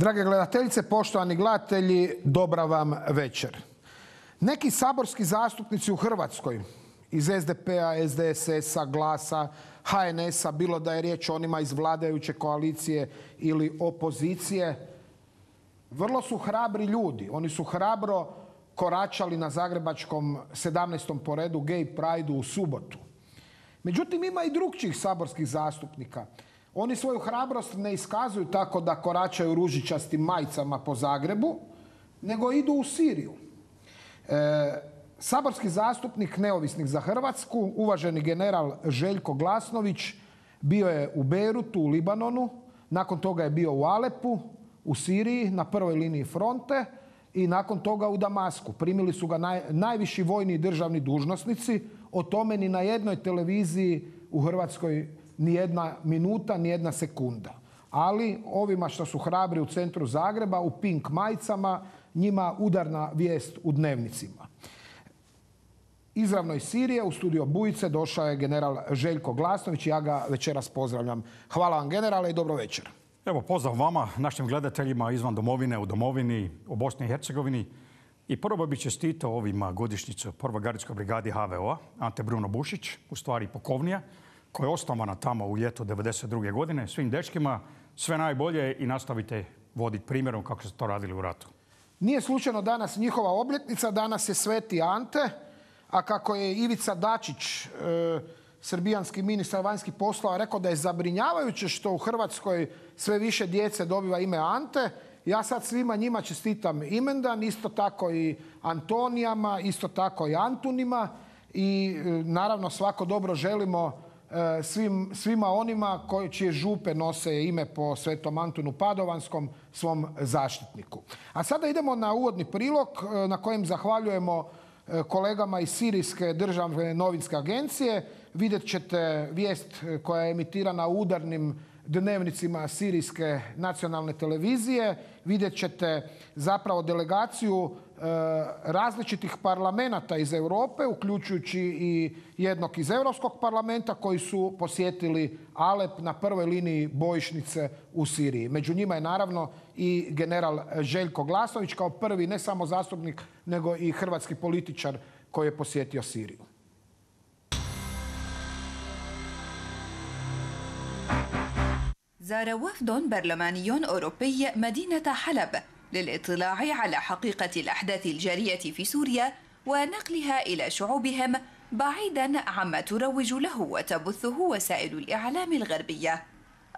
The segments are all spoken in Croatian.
Drage gledateljice, poštovani gledatelji, dobra vam večer. Neki saborski zastupnici u Hrvatskoj iz SDP-a, SDSS-a, Glasa, HNS-a, bilo da je riječ o onima iz vladajuće koalicije ili opozicije, vrlo su hrabri ljudi. Oni su hrabro koračali na Zagrebačkom 17. poredu Gay Prideu u subotu. Međutim, ima i drugčih saborskih zastupnika – oni svoju hrabrost ne iskazuju tako da koračaju ružičastim majicama po Zagrebu, nego idu u Siriju. E, saborski zastupnik neovisnik za Hrvatsku, uvaženi general Željko Glasnović, bio je u Berutu, u Libanonu, nakon toga je bio u Alepu, u Siriji, na prvoj liniji fronte i nakon toga u Damasku. Primili su ga najviši vojni i državni dužnosnici. O tome ni na jednoj televiziji u Hrvatskoj ni jedna minuta, ni jedna sekunda. Ali ovima što su hrabri u centru Zagreba, u pink Majicama, njima udarna vijest u dnevnicima. Izravno iz Sirije u studio Bujice došao je general Željko Glasnović. Ja ga večeras pozdravljam. Hvala vam generale i dobro večer. Evo, pozdrav vama, našim gledateljima izvan domovine, u domovini, u Bosni i Hercegovini. I prvo bih čestitao ovima godišnjicu prvog gardijskoj brigadi HVO-a, Ante Bruno Bušić, u stvari pokovnija koja je osnovana tamo u ljetu 1992. godine, svim dečkima, sve najbolje i nastavite voditi primjerom kako ste to radili u ratu. Nije slučajno danas njihova obljetnica, danas je Sveti Ante, a kako je Ivica Dačić, e, srbijanski ministar vanjskih poslova, rekao da je zabrinjavajuće što u Hrvatskoj sve više djece dobiva ime Ante, ja sad svima njima čestitam imendan, isto tako i Antonijama, isto tako i Antunima i e, naravno svako dobro želimo E, svima onima koji, čije župe nose ime po svetom Antunu Padovanskom, svom zaštitniku. A sada idemo na uvodni prilog e, na kojem zahvaljujemo e, kolegama iz Sirijske državne novinske agencije. Vidjet ćete vijest koja je emitirana u udarnim dnevnicima Sirijske nacionalne televizije. Vidjet ćete zapravo delegaciju Eh, različitih parlamenta iz Europe, uključujući i jednog iz Europskog parlamenta koji su posjetili Alep na prvoj liniji bojišnice u Siriji. Među njima je naravno i general Željko Glasović kao prvi ne samo zastupnik nego i hrvatski političar koji je posjetio Siriju. زار وفد أوروبي مدينة Halab. للاطلاع على حقيقة الأحداث الجارية في سوريا ونقلها إلى شعوبهم بعيدا عما تروج له وتبثه وسائل الإعلام الغربية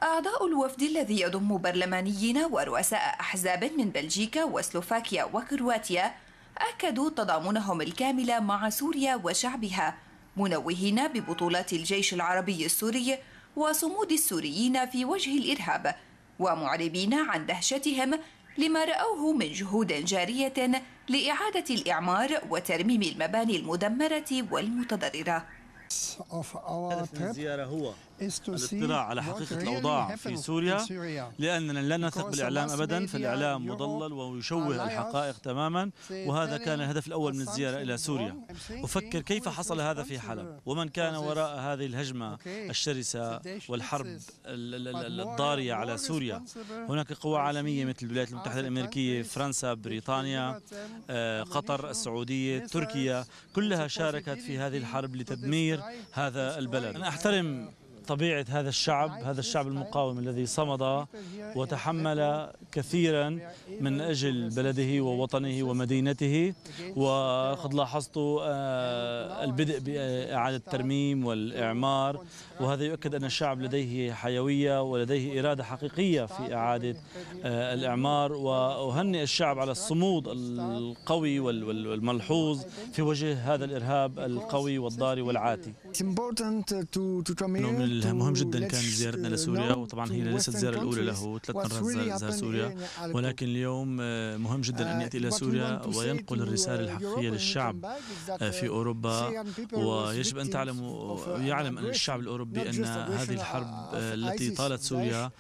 أعضاء الوفد الذي يضم برلمانيين ورؤساء أحزاب من بلجيكا وسلوفاكيا وكرواتيا أكدوا تضامنهم الكامل مع سوريا وشعبها منوهين ببطولات الجيش العربي السوري وصمود السوريين في وجه الإرهاب ومعربين عن دهشتهم لما رأوه من جهود جارية لإعادة الإعمار وترميم المباني المدمرة والمتضررة هدف الزيارة هو الاطلاع على حقيقة الأوضاع في سوريا لأننا لا نثق بالإعلام أبدا فالإعلام مضلل ويشوه الحقائق تماما وهذا كان الهدف الأول من الزيارة إلى سوريا أفكر كيف حصل هذا في حلب ومن كان وراء هذه الهجمة الشرسة والحرب الضارية على سوريا هناك قوى عالمية مثل الولايات المتحدة الأمريكية فرنسا بريطانيا آه، قطر السعودية تركيا كلها شاركت في هذه الحرب لتدمير هذا البلد أنا أحترم طبيعة هذا الشعب هذا الشعب المقاوم الذي صمد وتحمل كثيرا من أجل بلده ووطنه ومدينته وقد لاحظت آه، البدء بإعادة الترميم والإعمار وهذا يؤكد أن الشعب لديه حيوية ولديه إرادة حقيقية في إعادة آه، الإعمار وأهنئ الشعب على الصمود القوي والملحوظ في وجه هذا الإرهاب القوي والضاري والعاتي بل مهم جدا كان زيارتنا لسوريا وطبعا هي ليست الزيارة الأولى له ثلاث مرات زار سوريا ولكن اليوم آه، مهم جدا أن uh, يأتي إلى سوريا وينقل uh, الرسالة الحقيقية للشعب آه، في uh, أوروبا ويجب أن تعلموا يعلم أن الشعب الأوروبي أن هذه الحرب آه، التي طالت سوريا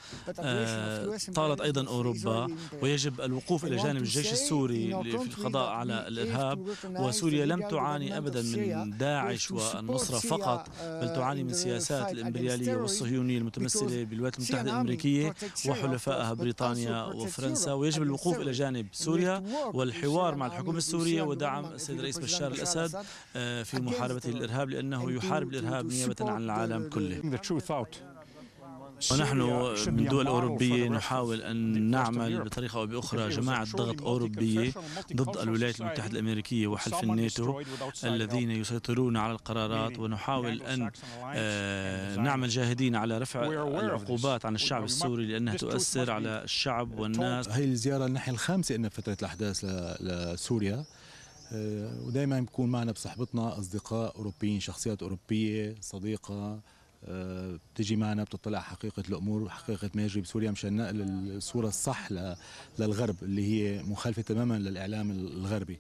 طالت أيضا أوروبا ويجب الوقوف إلى جانب الجيش السوري في القضاء على الإرهاب وسوريا لم تعاني أبدا من داعش والنصرة فقط بل تعاني من سياسات الانبلاء الامبريالية والصهيونية المتمثلة بالولايات المتحدة الأمريكية وحلفائها بريطانيا وفرنسا ويجب الوقوف إلى جانب سوريا والحوار مع الحكومة السورية ودعم السيد الرئيس بشار الأسد آه، في محاربة الإرهاب لأنه يحارب الإرهاب نيابة عن العالم كله ونحن من دول أوروبية نحاول أن نعمل بطريقة أو بأخرى جماعة ضغط أوروبية ضد الولايات المتحدة الأمريكية وحلف الناتو الذين يسيطرون على القرارات ونحاول أن آه، نعمل جاهدين على رفع العقوبات عن الشعب السوري لأنها تؤثر على الشعب والناس هي الزيارة الناحية الخامسة إن فترة الأحداث لسوريا آه، ودائما يكون معنا بصحبتنا اصدقاء اوروبيين شخصيات اوروبيه صديقه آه، بتجي معنا بتطلع حقيقة الأمور وحقيقة ما يجري بسوريا مشان نقل الصورة الصح للغرب اللي هي مخالفة تماما للإعلام الغربي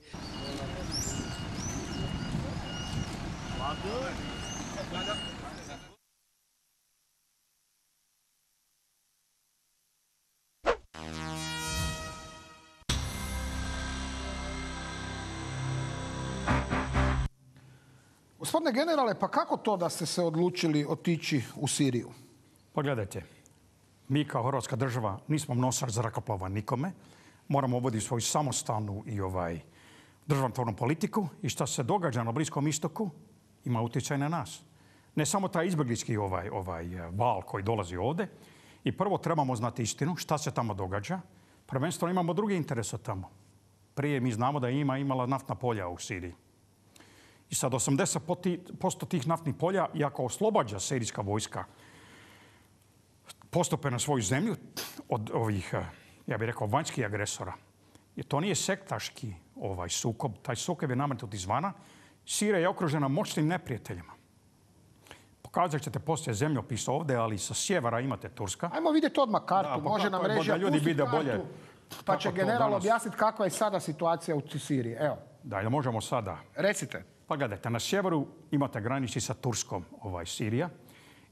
Gospodine generale, pa kako to da ste se odlučili otići u Siriju? Pogledajte, pa mi kao Hrvatska država nismo nosar zrakoplova nikome. Moramo uvoditi svoju samostalnu i ovaj državotvornu politiku i što se događa na Bliskom istoku ima utjecaj na nas. Ne samo taj izbjeglički ovaj, ovaj val koji dolazi ovdje. I prvo trebamo znati istinu, šta se tamo događa. Prvenstveno imamo drugi interes tamo. Prije mi znamo da ima imala naftna polja u Siriji. I sad 80% tih naftnih polja, i oslobađa sirijska vojska postupe na svoju zemlju od ovih, eh, ja bih rekao, vanjskih agresora, jer to nije sektaški ovaj sukob, taj sukob je nametnut izvana, Sirija je okružena moćnim neprijateljima. Pokazat ćete poslije zemljopis ovdje, ali sa sjevera imate Turska. Ajmo vidjeti odmah kartu, pa može nam reći, da ljudi vide bolje. Pa će general objasniti kakva je sada situacija u Siriji. Evo. Da, ili možemo sada. Recite. Pa gledajte, na sjeveru imate granici sa Turskom, ovaj, Sirija.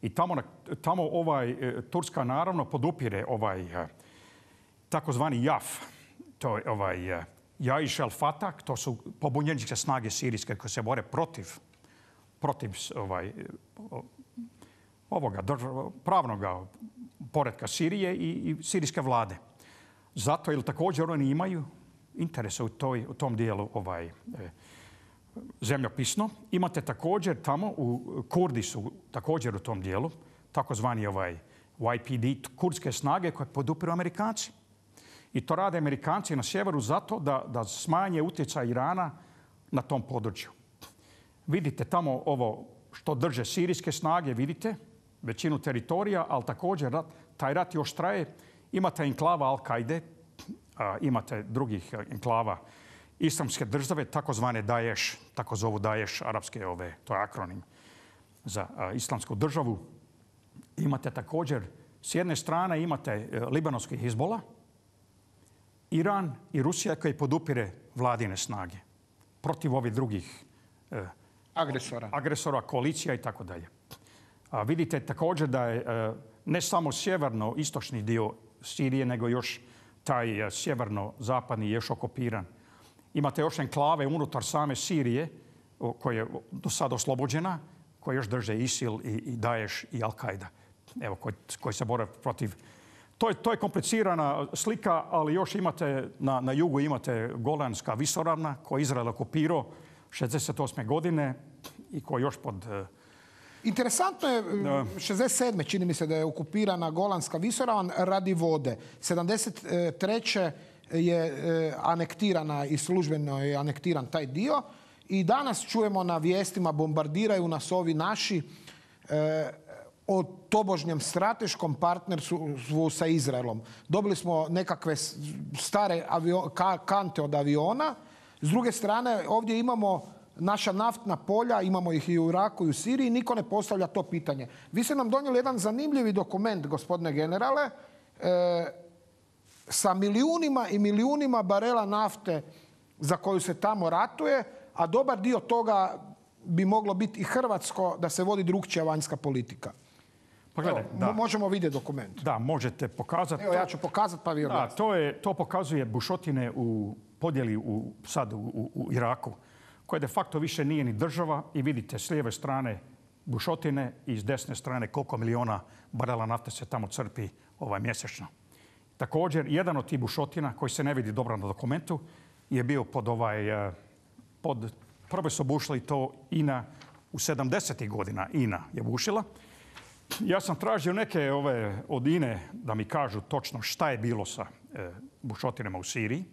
I tamo, tamo ovaj, e, Turska naravno podupire ovaj e, takozvani JAF, to je ovaj, e, Jaiš al Fatak, to su pobunjeničke snage sirijske koje se bore protiv, protiv ovaj, ovoga pravnog poretka Sirije i, sirijske vlade. Zato, jer također oni imaju interese u, u tom dijelu ovaj, zemljopisno. Imate također tamo, u Kurdi su također u tom dijelu, takozvani ovaj YPD, kurdske snage koje podupiru Amerikanci. I to rade Amerikanci na sjeveru zato da, da smanje utjecaj Irana na tom području. Vidite tamo ovo što drže sirijske snage, vidite, većinu teritorija, ali također rat, taj rat još traje. Imate enklava al qaide imate drugih enklava islamske države, takozvane Daesh, tako zovu Daješ, arapske ove, to je akronim za islamsku državu. Imate također, s jedne strane imate e, izbola, Iran i Rusija koji podupire vladine snage protiv ovih drugih e, agresora. agresora, koalicija i tako dalje. A vidite također da je e, ne samo sjeverno-istočni dio Sirije, nego još taj e, sjeverno-zapadni još okupiran Imate još enklave unutar same Sirije koja je do sada oslobođena, koja još drže ISIL i, Daesh i Al-Qaida. Evo, koji, se bore protiv... To je, komplicirana slika, ali još imate, na, jugu imate Golanska visoravna koja je Izrael okupirao 68. godine i koja još pod... E, Interesantno je, 67. čini mi se da je okupirana Golanska visoravan radi vode. 73 je eh, anektirana i službeno je anektiran taj dio. I danas čujemo na vijestima, bombardiraju nas ovi naši eh, o tobožnjem strateškom partnerstvu sa Izraelom. Dobili smo nekakve stare kante od aviona. S druge strane, ovdje imamo naša naftna polja, imamo ih i u Iraku i u Siriji, niko ne postavlja to pitanje. Vi ste nam donijeli jedan zanimljivi dokument, gospodine generale, eh, sa milijunima i milijunima barela nafte za koju se tamo ratuje, a dobar dio toga bi moglo biti i Hrvatsko da se vodi drugčija vanjska politika. Pa gledaj, da. Možemo vidjeti dokument. Da, možete pokazati. Evo, ja ću pokazati pa vi da, to, je, to pokazuje bušotine u podjeli u, sad u, Iraku, koja de facto više nije ni država i vidite s lijeve strane bušotine i s desne strane koliko miliona barela nafte se tamo crpi ovaj mjesečno. Također, jedan od tih bušotina koji se ne vidi dobro na dokumentu je bio pod ovaj, eh, pod, prvo su bušili to INA u 70. godina INA je bušila. Ja sam tražio neke ove od INE da mi kažu točno šta je bilo sa eh, bušotinama u Siriji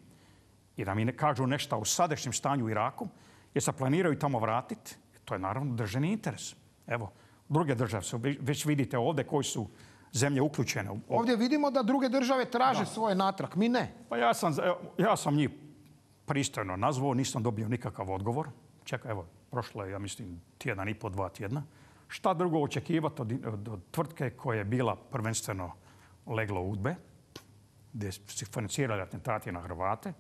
i da mi kažu nešto o sadašnjem stanju u Iraku, jer se planiraju tamo vratiti. To je naravno državni interes. Evo, druge države su, već vidite ovdje koji su zemlje uključene. Ovdje vidimo da druge države traže svoj svoje natrag, mi ne. Pa ja sam, ja sam njih pristojno nazvao, nisam dobio nikakav odgovor. Čekaj, evo, prošlo je, ja mislim, tjedan i po, dva tjedna. Šta drugo očekivati od, tvrtke koja je bila prvenstveno leglo udbe, gdje su financirali atentati na Hrvate,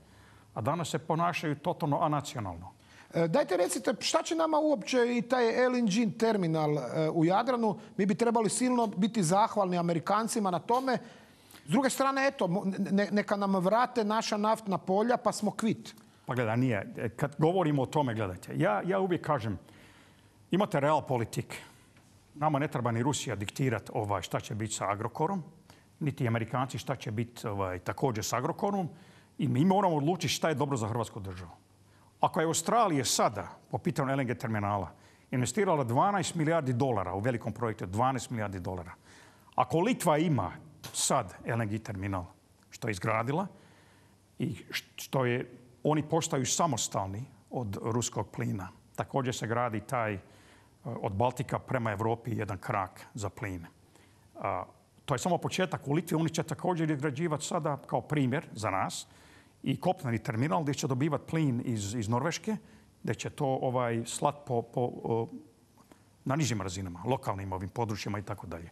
a danas se ponašaju totalno anacionalno. E, dajte recite, šta će nama uopće i taj LNG terminal e, u Jadranu? Mi bi trebali silno biti zahvalni Amerikancima na tome. S druge strane, eto, neka nam vrate naša naftna polja pa smo kvit. Pa gledaj, nije. E, kad govorimo o tome, gledajte, ja, ja uvijek kažem, imate real politik. Nama ne treba ni Rusija diktirati ovaj, šta će biti sa Agrokorom, niti Amerikanci šta će biti ovaj, također sa Agrokorom. I mi moramo odlučiti šta je dobro za Hrvatsku državu. Ako je Australija sada, po pitanju LNG terminala, investirala 12 milijardi dolara u velikom projektu, 12 milijardi dolara. Ako Litva ima sad LNG terminal što je izgradila i što je, oni postaju samostalni od ruskog plina. Također se gradi taj e, od Baltika prema Europi jedan krak za plin. To je samo početak u Litvi, oni će također izgrađivati sada kao primjer za nas i kopneni terminal gdje će dobivati plin iz, Norveške, gdje će to ovaj, slat po, po na nižim razinama, lokalnim ovim područjima i tako dalje.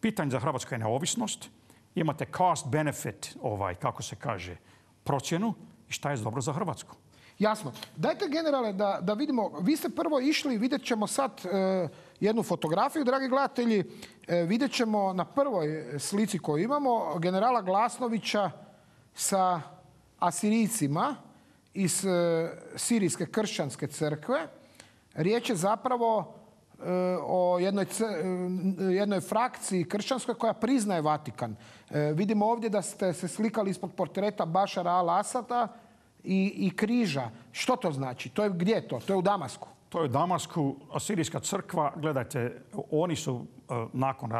Pitanje za Hrvatsku je neovisnost. Imate cost benefit, ovaj, kako se kaže, procjenu i šta je dobro za Hrvatsku. Jasno. Dajte, generale, da, vidimo. Vi ste prvo išli, vidjet ćemo sad e, jednu fotografiju, dragi gledatelji. E, vidjet ćemo na prvoj e, slici koju imamo generala Glasnovića sa Asirijcima iz e, Sirijske kršćanske crkve, riječ je zapravo e, o jednoj, e, jednoj frakciji kršćanskoj koja priznaje Vatikan. Vidimo ovdje da ste se slikali ispod portreta Bašara al-Asada i, i križa. Što to znači? To je, gdje je to? To je u Damasku. To je u Damasku. Asirijska crkva, gledajte, oni su nakon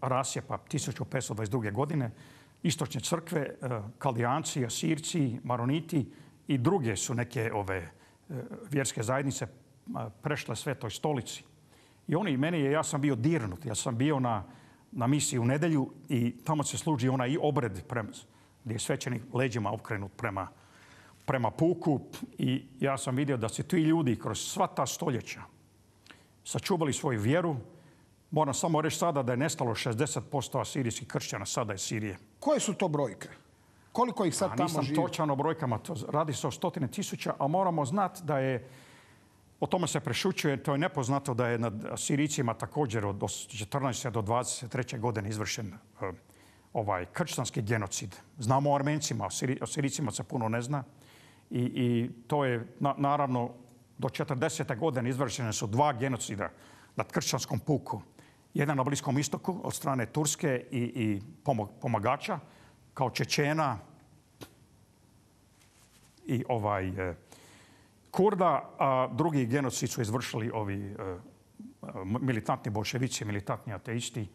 rasjepa 1522. godine istočne crkve, e, kaldijanci, asirci, maroniti i druge su neke ove e, vjerske zajednice e, prešle svetoj stolici. I oni i meni, ja sam bio dirnut, ja sam bio na, na misiji u nedelju i tamo se služi onaj obred prema, gdje je svećenik leđima okrenut prema, prema puku i ja sam vidio da se ti ljudi kroz sva ta stoljeća sačuvali svoju vjeru, Moram samo reći sada da je nestalo 60% asirijskih kršćana sada iz Sirije. Koje su to brojke? Koliko ih sad pa tamo živi? Nisam točan o brojkama. To radi se o stotine tisuća, a moramo znati da je o tome se prešućuje, to je nepoznato da je nad Sirijcima također od 14. do 23. godine izvršen eh, ovaj kršćanski genocid. Znamo o Armencima, o se puno ne zna. I, to je, naravno, do 40. godine izvršene su dva genocida nad kršćanskom puku. Jedan na Bliskom istoku od strane Turske i, pomagača kao Čečena i ovaj e, Kurda, a drugi genocid su izvršili ovi e, e, militantni bolševici, militantni ateisti,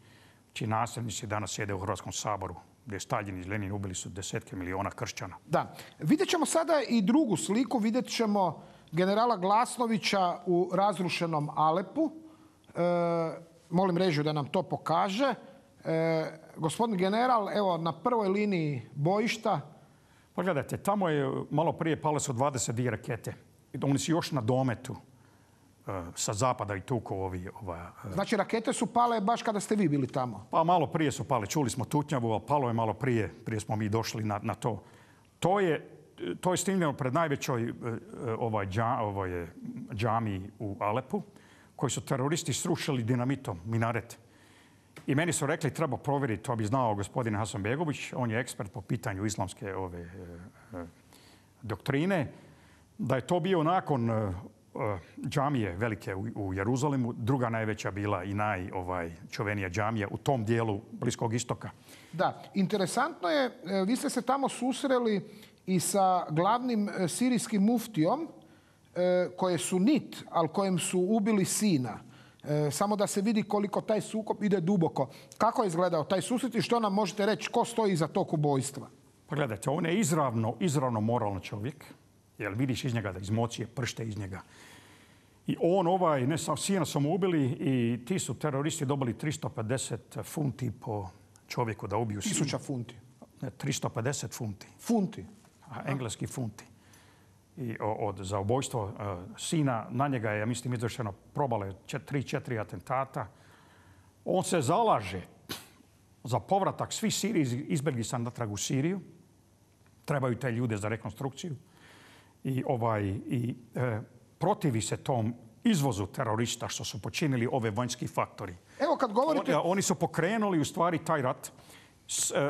čiji nasljednici danas sjede u Hrvatskom saboru gdje je Staljin i Lenin ubili su desetke miliona kršćana. Da. Vidjet ćemo sada i drugu sliku. Vidjet ćemo generala Glasnovića u razrušenom Alepu molim režiju da nam to pokaže. E, gospodin general, evo, na prvoj liniji bojišta. Pogledajte, pa tamo je malo prije pale su 22 rakete. Oni su još na dometu e, sa zapada i tuku ovi... Ova, e. znači rakete su pale baš kada ste vi bili tamo? Pa malo prije su pale. Čuli smo Tutnjavu, ali palo je malo prije. Prije smo mi došli na, na to. To je, to je pred najvećoj ovaj, ovaj, džami u Alepu koji su teroristi srušili dinamitom, minaret. I meni su rekli, treba provjeriti, to bi znao gospodin Begović, on je ekspert po pitanju islamske ove e, e, doktrine, da je to bio nakon e, džamije velike u, u druga najveća bila i najčuvenija ovaj, džamija u tom dijelu Bliskog istoka. Da, interesantno je, vi ste se tamo susreli i sa glavnim sirijskim muftijom, E, koje su nit, ali kojem su ubili sina. E, samo da se vidi koliko taj sukob ide duboko. Kako je izgledao taj susret i što nam možete reći ko stoji iza tog ubojstva? Pa gledajte, on je izravno, izravno moralan čovjek. Jer vidiš iz njega da izmocije pršte iz njega. I on ovaj, ne sam, sina mu ubili i ti su teroristi dobili 350 funti po čovjeku da ubiju sina. Tisuća funti? Ne, 350 funti. Funti? A, engleski funti i od, za ubojstvo e, sina. Na njega je, ja mislim, izvršeno probale tri četiri atentata. On se zalaže za povratak svi Siriji sam natrag u Siriju. Trebaju te ljude za rekonstrukciju. I, ovaj, i e, protivi se tom izvozu terorista što su počinili ove vanjski faktori. Evo kad govorite... Oni, su pokrenuli u stvari taj rat. E,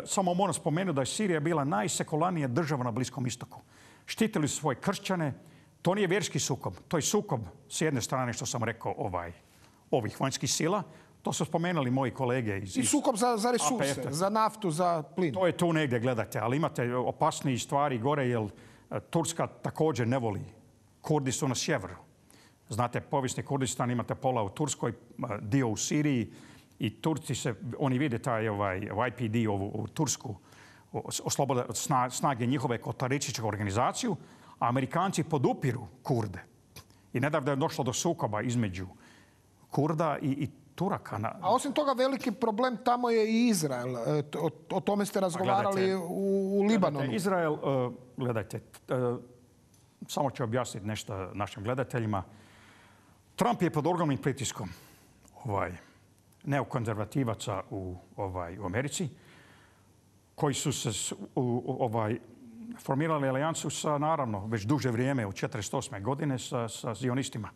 samo moram spomenuti da je Sirija bila najsekularnija država na Bliskom istoku štitili su svoje kršćane. To nije vjerski sukob, to je sukob s jedne strane što sam rekao ovaj, ovih vanjskih sila, to su spomenuli moji kolege iz... I sukob za, resurse, za naftu, za plin. To je tu negdje, gledate, ali imate opasnije stvari gore, jer e, Turska također ne voli. Kurdi su na sjeveru. Znate, povijesni Kurdistan imate pola u Turskoj, e, dio u Siriji i Turci se, oni vide taj ovaj, YPD, u Tursku, oslobode od snage njihove kotaričičke organizaciju, a Amerikanci podupiru Kurde. I nedavno je došlo do sukoba između Kurda i, Turaka. A osim toga veliki problem tamo je i Izrael. E, o, tome ste pa razgovarali u, Libanonu. Izrael, e, gledajte, e, samo ću objasniti nešto našim gledateljima. Trump je pod ogromnim pritiskom ovaj, neokonzervativaca ovaj, u Americi koji su se ovaj, formirali alijansu sa, naravno, već duže vrijeme, u 1948. godine sa, sa zionistima.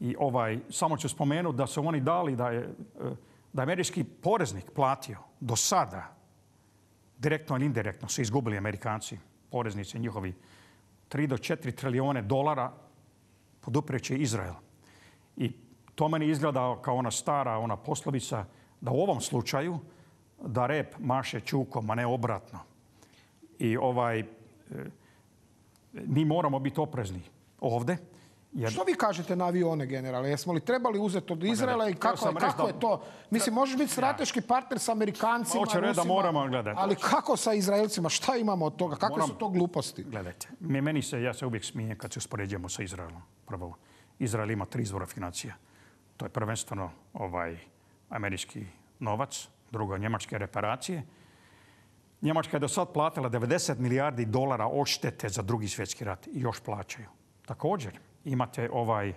I ovaj, samo ću spomenuti da su oni dali da je, eh, američki poreznik platio do sada, direktno i indirektno su izgubili Amerikanci, poreznici njihovi, 3 do 4 trilijone dolara podupreći Izrael. I to meni izgleda kao ona stara ona poslovica da u ovom slučaju da rep maše čukom, a ne obratno. I ovaj, e, mi moramo biti oprezni ovdje. Jer... Što vi kažete na avione, generale? Jesmo li trebali uzeti od Izraela i kako, je, kako je to? Mislim, možeš biti strateški partner s Amerikancima, Rusima, da moramo gledati. ali kako sa Izraelcima? Šta imamo od toga? Kakve su to gluposti? Gledajte, meni se, ja se uvijek smijem kad se uspoređujemo sa Izraelom. Prvo, Izrael ima tri izvora financija. To je prvenstveno ovaj američki novac, drugo njemačke reparacije. Njemačka je do sad platila 90 milijardi dolara odštete za drugi svjetski rat i još plaćaju. Također imate ovaj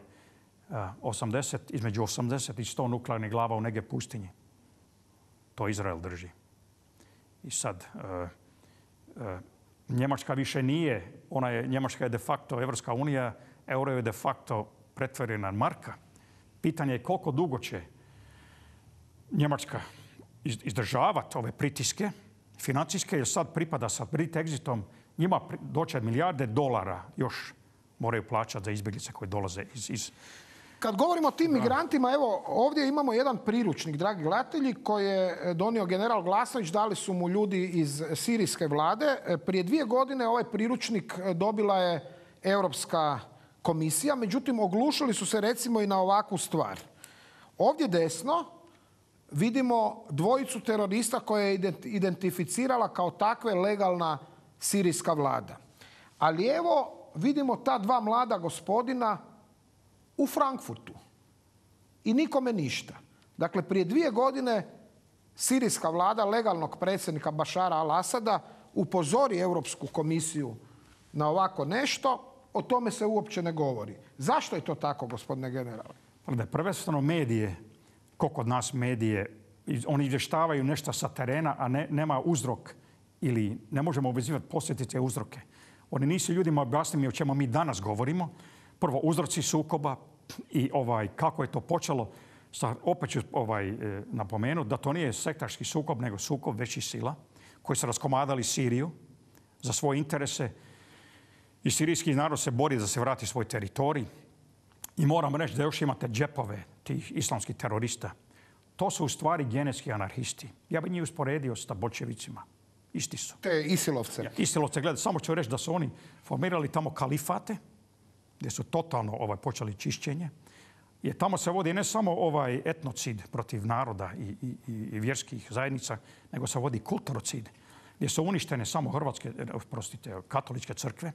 80, eh, između 80 i 100 nuklearnih glava u nege pustinji. To Izrael drži. I sad, eh, eh, Njemačka više nije, ona je, Njemačka je de facto Evropska unija, euro je de facto pretvorena marka. Pitanje je koliko dugo će Njemačka izdržavati ove pritiske financijske, jer sad pripada sa Brit Exitom, njima doće milijarde dolara još moraju plaćati za izbjeglice koje dolaze iz, Kad govorimo o tim migrantima, evo ovdje imamo jedan priručnik, dragi gledatelji, koji je eh, donio general Glasnović, dali su mu ljudi iz sirijske vlade. Eh, prije dvije godine ovaj priručnik eh, dobila je Europska komisija, međutim oglušili su se recimo i na ovakvu stvar. Ovdje desno vidimo dvojicu terorista koje je identificirala kao takve legalna sirijska vlada. Ali evo vidimo ta dva mlada gospodina u Frankfurtu i nikome ništa. Dakle, prije dvije godine sirijska vlada legalnog predsjednika Bašara al-Asada upozori Europsku komisiju na ovako nešto, o tome se uopće ne govori. Zašto je to tako, gospodine generale? Da prvenstveno medije koliko od nas medije, oni izvještavaju nešto sa terena, a nema uzrok ili ne možemo obvezivati posljedice uzroke. Oni nisu ljudima objasnili o čemu mi danas govorimo. Prvo, uzroci sukoba i ovaj, kako je to počelo. opet ću ovaj, e, napomenuti da to nije sektarski sukob, nego sukob većih sila koji su raskomadali Siriju za svoje interese. I sirijski narod se bori da se vrati svoj teritorij. I moram reći da još imate džepove tih islamskih terorista. To su u stvari genetski anarhisti. Ja bi njih usporedio sa bolševicima. Isti su. Te isilovce. isilovce, gledaj, samo ću reći da su oni formirali tamo kalifate, gdje su totalno ovaj, počeli čišćenje. Jer tamo se vodi ne samo ovaj etnocid protiv naroda i, vjerskih zajednica, nego se vodi kulturocid, gdje su uništene samo hrvatske, prostite, katoličke crkve,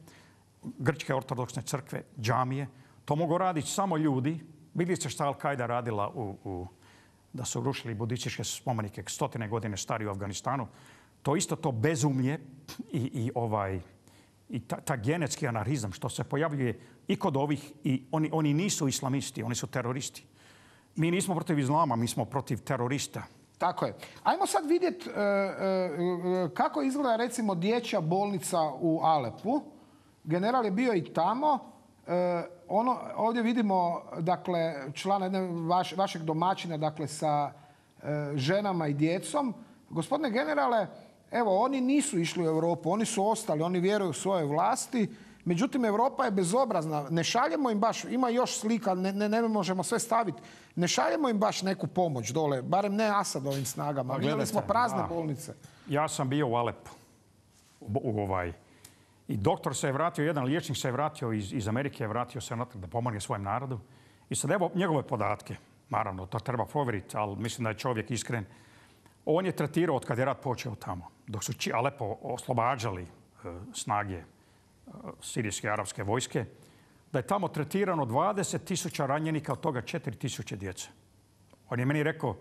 grčke ortodoksne crkve, džamije, to mogu raditi samo ljudi. Vidjeli ste šta Al-Qaida radila u, da su rušili budističke spomenike stotine godine stari u Afganistanu. To isto to bezumlje i, ovaj, i ta, genetski anarhizam što se pojavljuje i kod ovih, i oni, nisu islamisti, oni su teroristi. Mi nismo protiv izlama, mi smo protiv terorista. Tako je. Ajmo sad vidjeti e, e, kako izgleda recimo dječja bolnica u Alepu. General je bio i tamo. E, ono, ovdje vidimo, dakle, člana jedne vašeg domaćina, dakle, sa e, ženama i djecom. Gospodine generale, evo, oni nisu išli u Europu, oni su ostali, oni vjeruju u svojoj vlasti. Međutim, Europa je bezobrazna. Ne šaljemo im baš, ima još slika, ne, možemo sve staviti. Ne šaljemo im baš neku pomoć dole, barem ne Asadovim snagama. Pa Vidjeli smo prazne bolnice. Ja sam bio u Alepu, u ovaj i doktor se je vratio, jedan liječnik se je vratio iz, iz Amerike, vratio se natrag da pomogne svojem narodu. I sad evo njegove podatke. Naravno, to treba provjeriti, ali mislim da je čovjek iskren. On je tretirao od kad je rat počeo tamo. Dok su Alepo oslobađali e, snage sirijske sirijske arapske vojske, da je tamo tretirano 20 tisuća ranjenika, od toga 4 tisuće djece. On je meni rekao,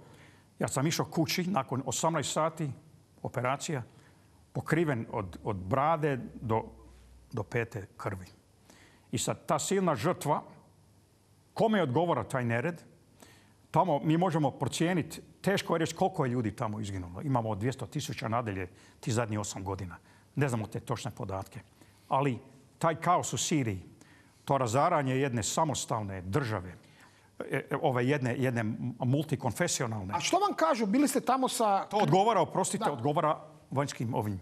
ja sam išao kući nakon 18 sati operacija, pokriven od, od brade do, pete krvi. I sad, ta silna žrtva, kome je odgovora taj nered? Tamo mi možemo procijeniti, teško je reći koliko je ljudi tamo izginulo. Imamo od 200 tisuća nadalje ti zadnjih osam godina. Ne znamo te točne podatke. Ali taj kaos u Siriji, to razaranje jedne samostalne države, e, e, ove jedne, jedne multikonfesionalne. A što vam kažu? Bili ste tamo sa... To odgovara, oprostite, odgovara vanjskim ovim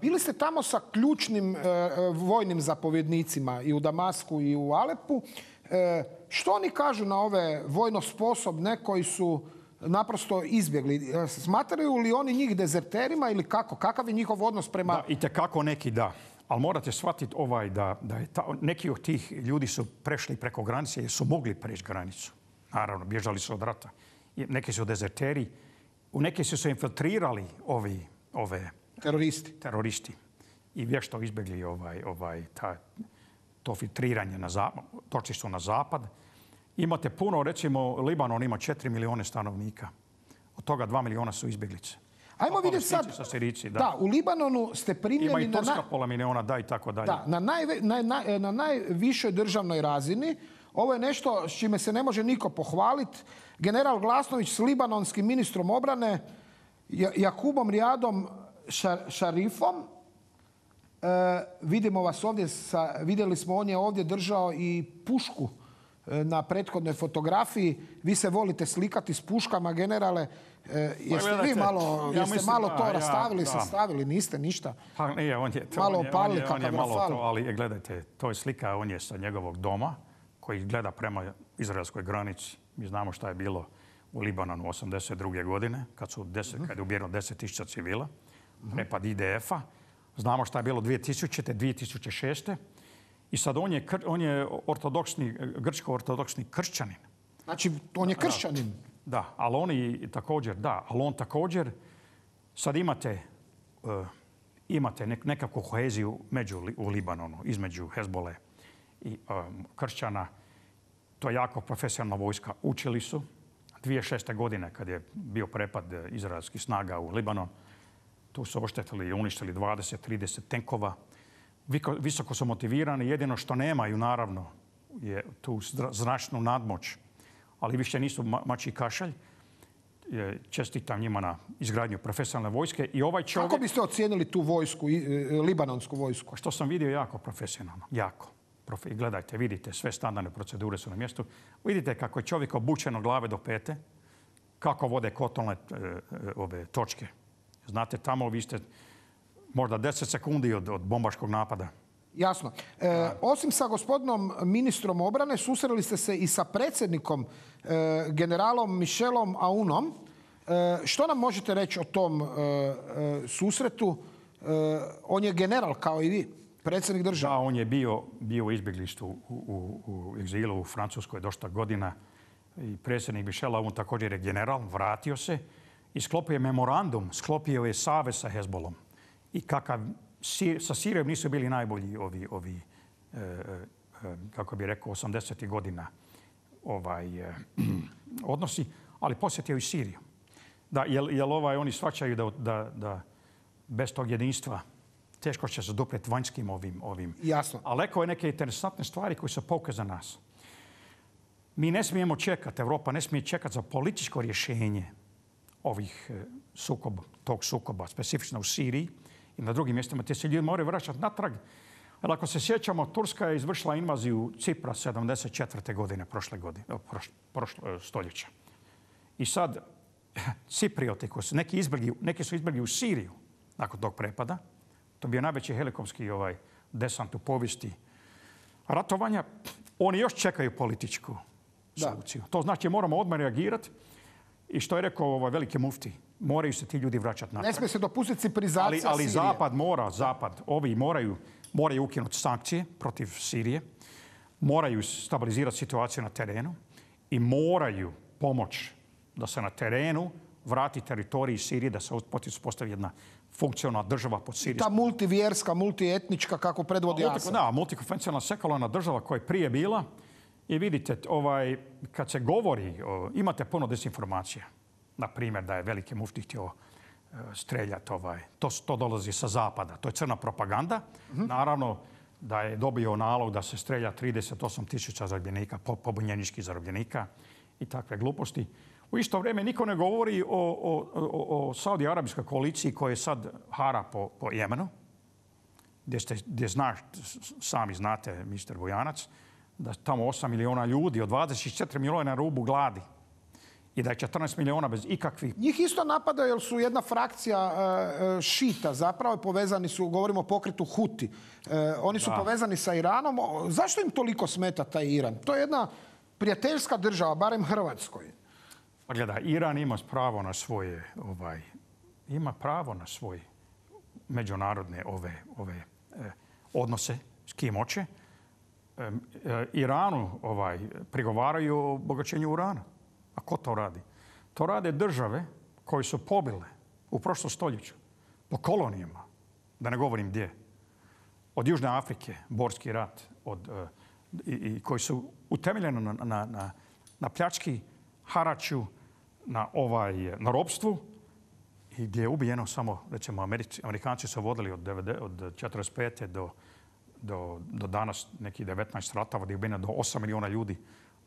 Bili ste tamo sa ključnim e, vojnim zapovjednicima i u Damasku i u Alepu. E, što oni kažu na ove vojno sposobne koji su naprosto izbjegli. E, smatraju li oni njih dezerterima ili kako? Kakav je njihov odnos prema... Da, i kako neki da. Ali morate shvatiti ovaj da, da neki od tih ljudi su prešli preko granice jer su mogli preći granicu. Naravno, bježali su od rata. Neki su dezerteri. U neke su se infiltrirali ovi ove... Teroristi. Teroristi. I vješto izbjegli ovaj, ovaj, to filtriranje na zapad, su na zapad. Imate puno, recimo, Libanon ima 4 milijone stanovnika. Od toga 2 milijona su izbjeglice. Ajmo vidjeti sad. da. u Libanonu ste primljeni na... Turska pola milijuna, da i tako dalje. Da, na, najvišoj državnoj razini. Ovo je nešto s čime se ne može niko pohvaliti. General Glasnović s libanonskim ministrom obrane Jakubom Rijadom Šarifom, e, vidimo vas ovdje, vidjeli smo, on je ovdje držao i pušku e, na prethodnoj fotografiji. Vi se volite slikati s puškama, generale. E, pa jeste vi malo, to rastavili, se sastavili, niste ništa? Pa nije, on je, malo ali gledajte, to je slika, on je sa njegovog doma koji gleda prema izraelskoj granici. Mi znamo šta je bilo u Libanonu 82. godine, kad, su mhm. je ubijeno 10.000 civila, prepad IDF-a. Znamo šta je bilo 2000. 2006. I sad on je, on ortodoksni, grčko-ortodoksni kršćanin. Znači, on je kršćanin. Da, ali on također, da, ali on također, sad imate, eh, imate nekakvu koheziju među, u Libanonu, između Hezbole i eh, kršćana. To je jako profesionalna vojska. Učili su, 2006. godine kad je bio prepad izraelskih snaga u Libanon, tu su oštetili i uništili 20-30 tenkova. Visoko su motivirani, jedino što nemaju naravno je tu značnu nadmoć, ali više nisu mači kašalj. Čestitam njima na izgradnju profesionalne vojske. I ovaj čovjek... Kako biste ocijenili tu vojsku, e, e, libanonsku vojsku? Što sam vidio, jako profesionalno. Jako i Gledajte, vidite, sve standardne procedure su na mjestu. Vidite kako je čovjek obučen od glave do pete, kako vode kotolne e, e, ove točke. Znate, tamo vi ste možda 10 sekundi od, od bombaškog napada. Jasno. E, osim sa gospodinom ministrom obrane, susreli ste se i sa predsjednikom generalom Mišelom Aunom. što nam možete reći o tom susretu? On je general kao i vi predsjednik države. Da, on je bio, bio u izbjeglištu u, egzilu u Francuskoj dosta godina. I predsjednik Mišela, on također je general, vratio se i sklopio je memorandum, sklopio je Save sa Hezbolom. I kakav, sa Sirijom nisu bili najbolji ovi, e, e, e, kako bi rekao, 80. godina ovaj, odnosi, ali posjetio i Siriju. Da, jel, ovaj, oni svačaju da, da bez tog jedinstva teško će se dupljeti vanjskim ovim. ovim. Jasno. Ali rekao je neke interesantne stvari koje su pouke za nas. Mi ne smijemo čekati, Europa ne smije čekati za političko rješenje ovih e, sukoba, tog sukoba, specifično u Siriji i na drugim mjestima. Te se ljudi moraju vraćati natrag. Ali ako se sjećamo, Turska je izvršila invaziju Cipra 74. godine, prošle godine, prošlo, e, stoljeća. I sad, Ciprioti koji su, neki, neki su izbjegli u Siriju nakon tog prepada, to bio najveći helikopski ovaj, desant u povijesti ratovanja. Oni još čekaju političku soluciju. To znači moramo odmah reagirati. I što je rekao ovaj, veliki mufti, moraju se ti ljudi vraćati natrag. Ne smije se dopustiti civilizacija ali, ali Zapad mora, Zapad, ovi moraju, moraju ukinuti sankcije protiv Sirije, moraju stabilizirati situaciju na terenu i moraju pomoć da se na terenu vrati teritoriji Sirije, da se postavi jedna funkcionalna država pod Sirijskom. Ta multivjerska, multietnička kako predvodi Asa. Da, multifunkcionalna sekularna država koja je prije bila. I vidite, ovaj, kad se govori, imate puno desinformacija. Na primjer, da je veliki mufti htio e, streljati. Ovaj. To, dolazi sa zapada. To je crna propaganda. Mhm. Naravno, da je dobio nalog da se strelja 38 tisuća zarobljenika, pobunjeničkih zarobljenika i takve gluposti. U isto vrijeme niko ne govori o, o, o, o Saudi-Arabijskoj koaliciji koja je sad hara po, Jemenu, gdje, ste, sami znate, mister Vojanac, da tamo 8 miliona ljudi, od 24 miliona na rubu gladi i da je 14 miliona bez ikakvih... Njih isto napada jer su jedna frakcija e, e, šita, zapravo povezani su, govorimo o pokretu Huti. E, oni su povezani sa Iranom. Zašto im toliko smeta taj Iran? To je jedna prijateljska država, barem Hrvatskoj. Pa gledaj, Iran ima pravo na svoje, ovaj, ima pravo na svoje međunarodne ove, ove e, odnose s kim hoće. E, e, Iranu ovaj, prigovaraju o bogaćenju urana. A ko to radi? To rade države koje su pobile u prošlom stoljeću po kolonijama, da ne govorim gdje. Od Južne Afrike, Borski rat, od, i, koji su utemeljeni na, na, na, na pljački, haraču, na, ovaj, i gdje je ubijeno samo, recimo, Amerikanci su vodili od, četrdeset od Do, do, danas nekih 19 ratava gdje je ubijeno do 8 milijuna ljudi.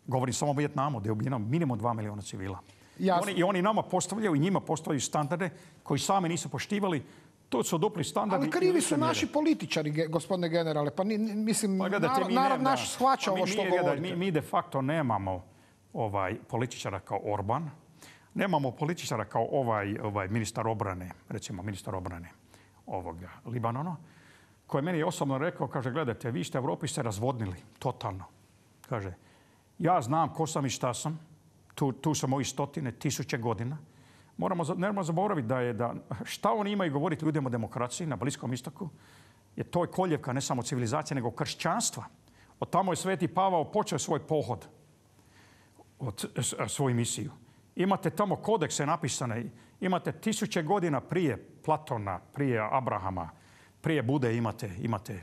Govorim samo o Vjetnamu gdje je ubijeno minimum 2 milijuna civila. Oni, I oni nama postavljaju i njima postavljaju standarde koji sami nisu poštivali. To su dupli standardi. Ali krivi su naši političari, gospodine generale. Pa mislim, pa narod, naš shvaća pa ovo što mi, govorite. Mi, de facto nemamo ovaj, političara kao Orban, nemamo političara kao ovaj, ovaj ministar obrane, recimo ministar obrane ovoga Libanona, koji meni osobno rekao, kaže, gledajte, vi ste Europi se razvodnili, totalno. Kaže, ja znam ko sam i šta sam, tu, tu su moji stotine, tisuće godina. Moramo, moramo zaboraviti da je, da, šta oni imaju govoriti ljudima o demokraciji na Bliskom istoku, je to je koljevka ne samo civilizacije, nego kršćanstva. Od tamo je Sveti Pavao počeo svoj pohod, od, svoju misiju. Imate tamo kodekse napisane, imate tisuće godina prije Platona, prije Abrahama, prije Bude imate, imate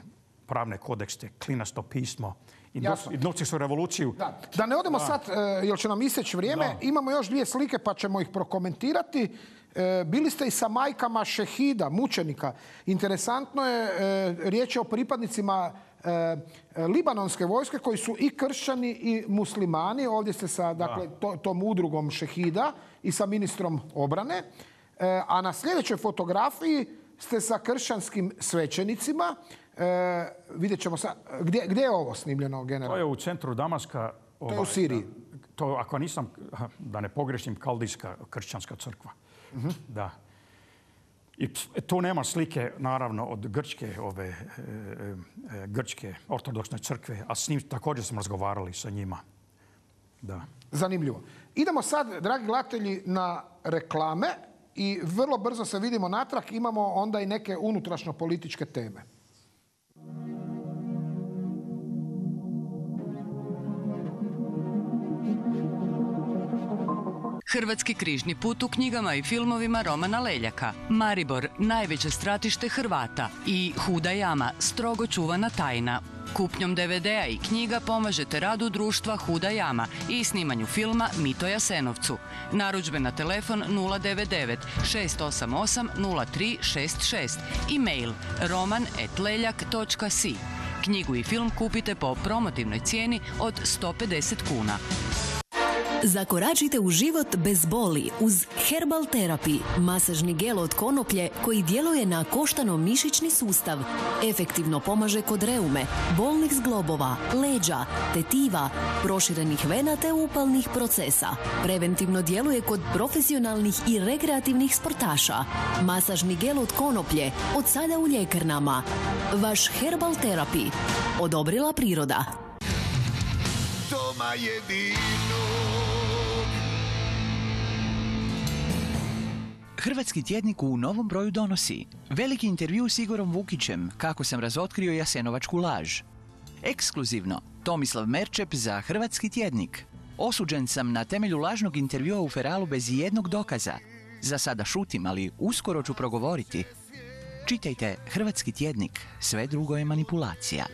pravne kodekste, klinasto pismo, i nosili su revoluciju. Da, ne odemo sad, e, jer će nam iseći vrijeme, imamo još dvije slike pa ćemo ih prokomentirati. E, bili ste i sa majkama šehida, mučenika. Interesantno je, e, riječ je o pripadnicima E, libanonske vojske koji su i kršćani i muslimani. Ovdje ste sa dakle, to, tom udrugom Šehida i sa ministrom obrane. E, a na sljedećoj fotografiji ste sa kršćanskim svećenicima. E, vidjet ćemo sa... Gdje, gdje je ovo snimljeno, generalno? To je u centru Damaska. to u ovaj, Siriji. To, ako nisam, da ne pogrešim, Kaldijska kršćanska crkva. Mhm. Da. I e, tu nema slike, naravno, od grčke, ove, e, e, grčke ortodoksne crkve, a s njim također smo razgovarali sa njima. Da. Zanimljivo. Idemo sad, dragi gledatelji, na reklame i vrlo brzo se vidimo natrag. Imamo onda i neke unutrašnjo političke teme. Hrvatski križni put u knjigama i filmovima Romana Leljaka, Maribor, najveće stratište Hrvata i Huda jama, strogo čuvana tajna. Kupnjom DVD-a i knjiga pomažete radu društva Huda jama i snimanju filma Mito Jasenovcu. Naručbe na telefon 099 688 0366 i mail roman.leljak.si. Knjigu i film kupite po promotivnoj cijeni od 150 kuna. Zakoračite u život bez boli uz Herbal Therapy, masažni gel od konoplje koji djeluje na koštano-mišićni sustav. Efektivno pomaže kod reume, bolnih zglobova, leđa, tetiva, proširenih vena te upalnih procesa. Preventivno djeluje kod profesionalnih i rekreativnih sportaša. Masažni gel od konoplje od sada u ljekarnama. Vaš Herbal Therapy. Odobrila priroda. Toma jedino Hrvatski tjednik u novom broju donosi veliki intervju s Igorom Vukićem kako sam razotkrio Jasenovačku laž. Ekskluzivno, Tomislav Merčep za Hrvatski tjednik. Osuđen sam na temelju lažnog intervjua u Feralu bez jednog dokaza. Za sada šutim, ali uskoro ću progovoriti. Čitajte Hrvatski tjednik, sve drugo je manipulacija.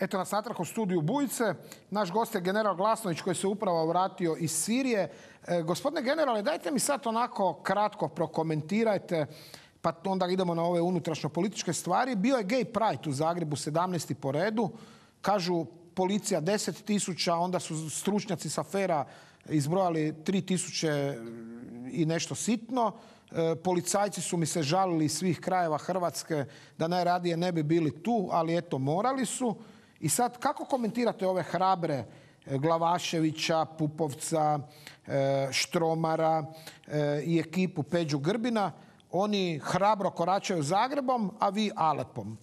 Eto nas natrag u studiju Bujice. Naš gost je general Glasnović koji se upravo vratio iz Sirije. E, gospodine generale, dajte mi sad onako kratko prokomentirajte, pa onda idemo na ove unutrašnjo političke stvari. Bio je gay pride u Zagrebu 17. po redu. Kažu policija 10 tisuća, onda su stručnjaci sa fera izbrojali 3 tisuće i nešto sitno. E, policajci su mi se žalili iz svih krajeva Hrvatske da najradije ne bi bili tu, ali eto morali su. I sad, kako komentirate ove hrabre e, Glavaševića, Pupovca, e, Štromara e, i ekipu Peđu Grbina? Oni hrabro koračaju Zagrebom, a vi Alepom.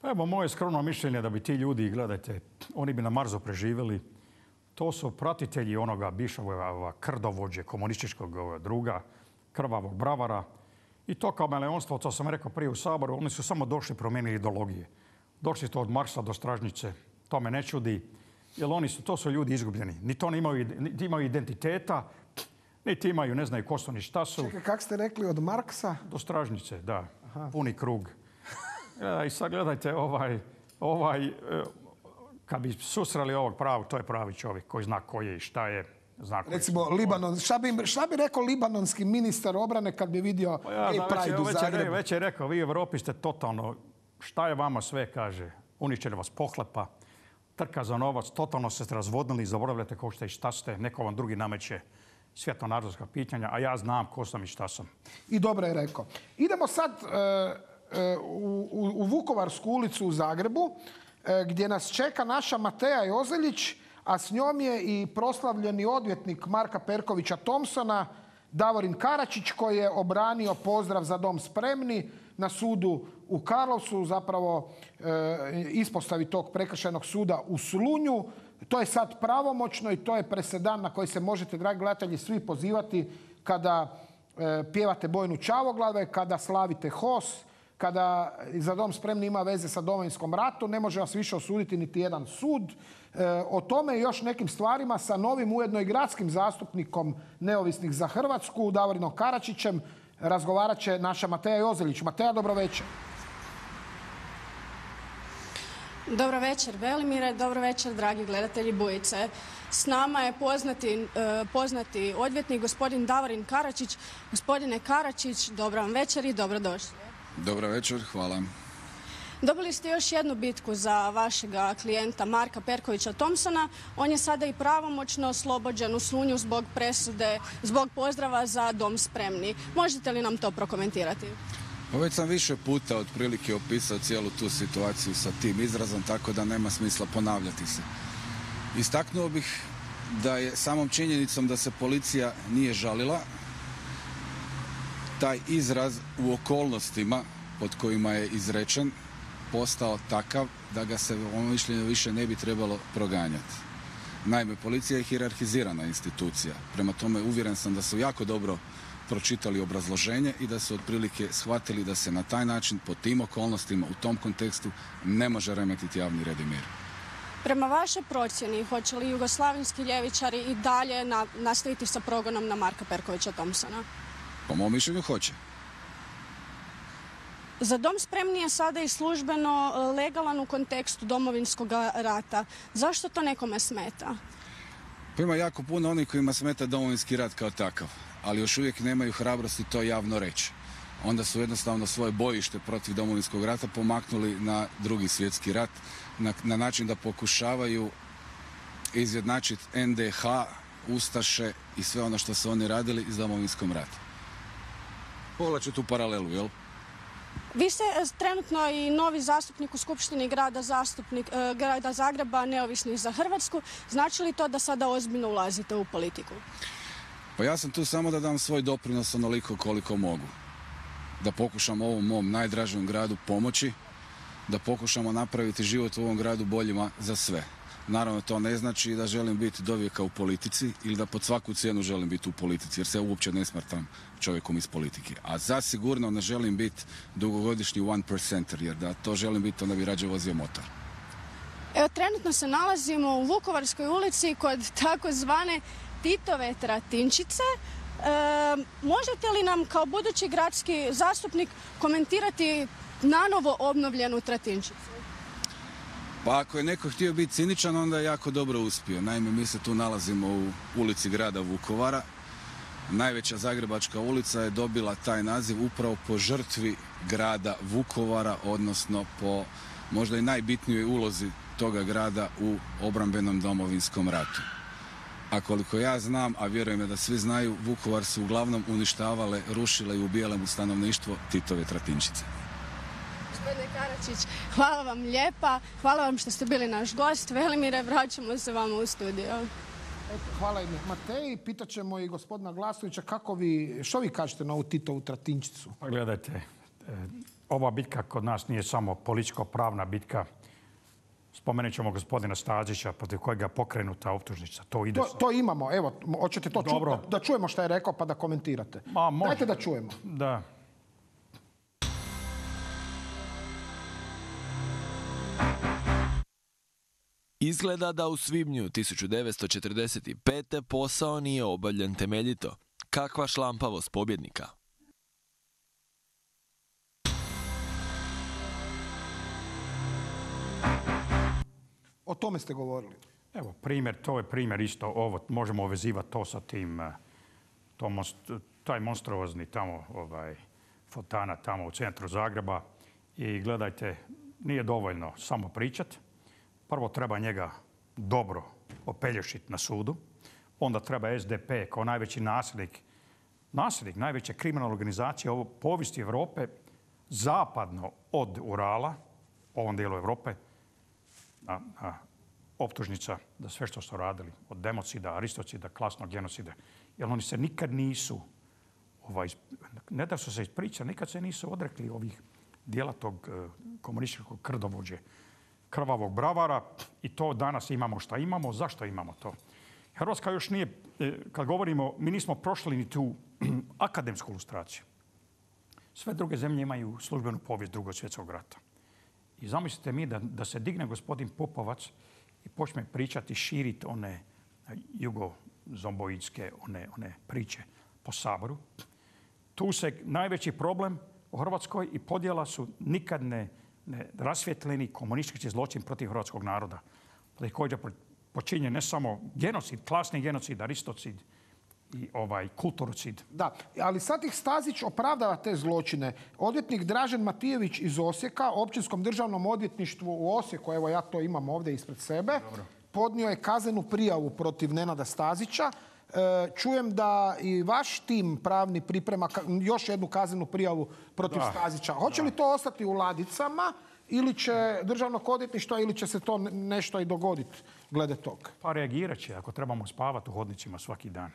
Pa evo, moje skromno mišljenje da bi ti ljudi, gledajte, oni bi na marzo preživjeli. To su pratitelji onoga Bišova krdovođe, komunističkog druga, krvavog bravara. I to kao meleonstvo, to sam rekao prije u Saboru, oni su samo došli promijenili ideologije. Došli ste od Marsa do Stražnice. To me ne čudi. Jer oni su, to su ljudi izgubljeni. Ni to imaju, niti imaju identiteta, niti imaju, ne znaju ko su, ni šta su. Čekaj, kak ste rekli, od Marksa? Do Stražnice, da. Puni krug. E, I sad gledajte, ovaj, ovaj, e, kad bi susreli ovog pravog, to je pravi čovjek koji zna ko je i šta je. Zna Recimo, Libanon, šta bi, šta rekao libanonski ministar obrane kad bi vidio pa ja, e, već, je rekao, vi u Europi ste totalno šta je vama sve, kaže, uničene vas pohlepa, trka za novac, totalno ste razvodnili i zaboravljate ko ste i šta ste, neko vam drugi nameće svjetonazorska pitanja, a ja znam ko sam i šta sam. I dobro je rekao. Idemo sad e, e, u, Vukovarsku ulicu u Zagrebu, e, gdje nas čeka naša Mateja Jozeljić, a s njom je i proslavljeni odvjetnik Marka Perkovića Tomsona, Davorin Karačić, koji je obranio pozdrav za dom spremni, na sudu u Karlovcu, zapravo eh, ispostavi tog prekršajnog suda u Slunju. To je sad pravomoćno i to je presedan na koji se možete, dragi gledatelji, svi pozivati kada eh, pjevate Bojnu Čavoglave, kada slavite HOS, kada za dom spremni ima veze sa domovinskom ratu, ne može vas više osuditi niti jedan sud. Eh, o tome i još nekim stvarima sa novim ujedno i gradskim zastupnikom neovisnih za Hrvatsku, Davorinom Karačićem, razgovarat će naša Mateja Jozelić. Mateja, dobro večer. Dobro večer Velimire, dobro večer dragi gledatelji Bujice. S nama je poznati, e, poznati odvjetnik gospodin Davorin Karačić. Gospodine Karačić, dobro vam večer i dobrodošli. Dobro večer, hvala. Dobili ste još jednu bitku za vašega klijenta Marka Perkovića Tomsona. On je sada i pravomoćno oslobođen u Slunju zbog presude, zbog pozdrava za dom spremni. Možete li nam to prokomentirati? Pa već sam više puta otprilike opisao cijelu tu situaciju sa tim izrazom, tako da nema smisla ponavljati se. Istaknuo bih da je samom činjenicom da se policija nije žalila, taj izraz u okolnostima pod kojima je izrečen postao takav da ga se u ovom mišljenju više ne bi trebalo proganjati. Naime, policija je hirarhizirana institucija. Prema tome, uvjeren sam da su jako dobro pročitali obrazloženje i da su otprilike shvatili da se na taj način, po tim okolnostima, u tom kontekstu, ne može remetiti javni red i mir. Prema vašoj procjeni, hoće li jugoslavenski ljevičari i dalje nastaviti sa progonom na Marka Perkovića Tomsona? Po mom mišljenju hoće. Za dom spremni je sada i službeno e, legalan u kontekstu domovinskog rata. Zašto to nekome smeta? Pa ima jako puno onih kojima smeta domovinski rat kao takav, ali još uvijek nemaju hrabrosti to javno reći. Onda su jednostavno svoje bojište protiv domovinskog rata pomaknuli na drugi svjetski rat na, način da pokušavaju izjednačiti NDH, Ustaše i sve ono što su oni radili iz domovinskom ratu. Povlaču tu paralelu, jel? Vi ste e, trenutno i novi zastupnik u Skupštini grada, zastupnik, e, grada Zagreba, neovisni za Hrvatsku. Znači li to da sada ozbiljno ulazite u politiku? Pa ja sam tu samo da dam svoj doprinos onoliko koliko mogu. Da pokušam ovom mom najdražem gradu pomoći, da pokušamo napraviti život u ovom gradu boljima za sve. Naravno to ne znači da želim biti dovijeka u politici ili da pod svaku cijenu želim biti u politici jer se uopće ne smatram čovjekom iz politike. A zasigurno ne želim biti dugogodišnji one percenter jer da to želim biti onda bi rađe vozio motor. Evo trenutno se nalazimo u Vukovarskoj ulici kod takozvane Titove Tratinčice. Ehm, možete li nam kao budući gradski zastupnik komentirati novo obnovljenu Tratinčicu? Pa ako je neko htio biti ciničan, onda je jako dobro uspio. Naime, mi se tu nalazimo u ulici grada Vukovara. Najveća zagrebačka ulica je dobila taj naziv upravo po žrtvi grada Vukovara, odnosno po možda i najbitnijoj ulozi toga grada u obrambenom domovinskom ratu. A koliko ja znam, a vjerujem da svi znaju, Vukovar su uglavnom uništavale, rušile i ubijale mu stanovništvo Titove Tratinčice. Gospodine Karačić, hvala vam lijepa. Hvala vam što ste bili naš gost. Velimire, vraćamo se vama u studio. hvala i Matej. Pitat ćemo i gospodina Glasovića kako vi, što vi kažete na ovu Titovu tratinčicu? Pa gledajte, e, ova bitka kod nas nije samo političko-pravna bitka. Spomenut ćemo gospodina Stazića protiv kojega je pokrenuta optužnica. To, ide to, to imamo, evo, hoćete to čuti? Da, čujemo što je rekao pa da komentirate. Ma, da čujemo. Da, Izgleda da u svibnju 1945. posao nije obavljen temeljito. Kakva šlampavost pobjednika! O tome ste govorili. Evo, primjer, to je primjer isto ovo. Možemo ovezivati to sa tim, eh, taj monstruozni tamo, ovaj, fontana tamo u centru Zagreba. I gledajte, nije dovoljno samo pričati. Prvo treba njega dobro opelješiti na sudu, onda treba SDP kao najveći nasljednik, nasljednik najveće kriminalne organizacije ovo povijesti Europe, zapadno od Urala, ovom dijelu Europe, optužnica da sve što su radili, od democida, aristocida, klasnog genocida, jer oni se nikad nisu, ovaj, ne da su se ispričali, nikad se nisu odrekli ovih dijela tog eh, komunističkog krdovođe krvavog bravara i to danas imamo šta imamo. Zašto imamo to? Hrvatska još nije, e, kad govorimo, mi nismo prošli ni tu akademsku ilustraciju. Sve druge zemlje imaju službenu povijest drugog svjetskog rata. I zamislite mi da, se digne gospodin Popovac i počne pričati, širiti one e, jugozomboidske one, one priče po saboru. Tu se najveći problem u Hrvatskoj i podjela su nikad ne rasvjetljeni komunistički zločin protiv hrvatskog naroda. Također počinje ne samo genocid, klasni genocid, aristocid, i ovaj kulturocid. Da, ali sad ih Stazić opravdava te zločine. Odvjetnik Dražen Matijević iz Osijeka, općinskom državnom odvjetništvu u Osijeku, evo ja to imam ovdje ispred sebe, podnio je kazenu prijavu protiv Nenada Stazića E, čujem da i vaš tim pravni priprema još jednu kaznenu prijavu protiv da, Stazića. Hoće li to ostati u ladicama ili će državno što ili će se to nešto i dogoditi glede toga? Pa reagirat će ako trebamo spavati u hodnicima svaki dan.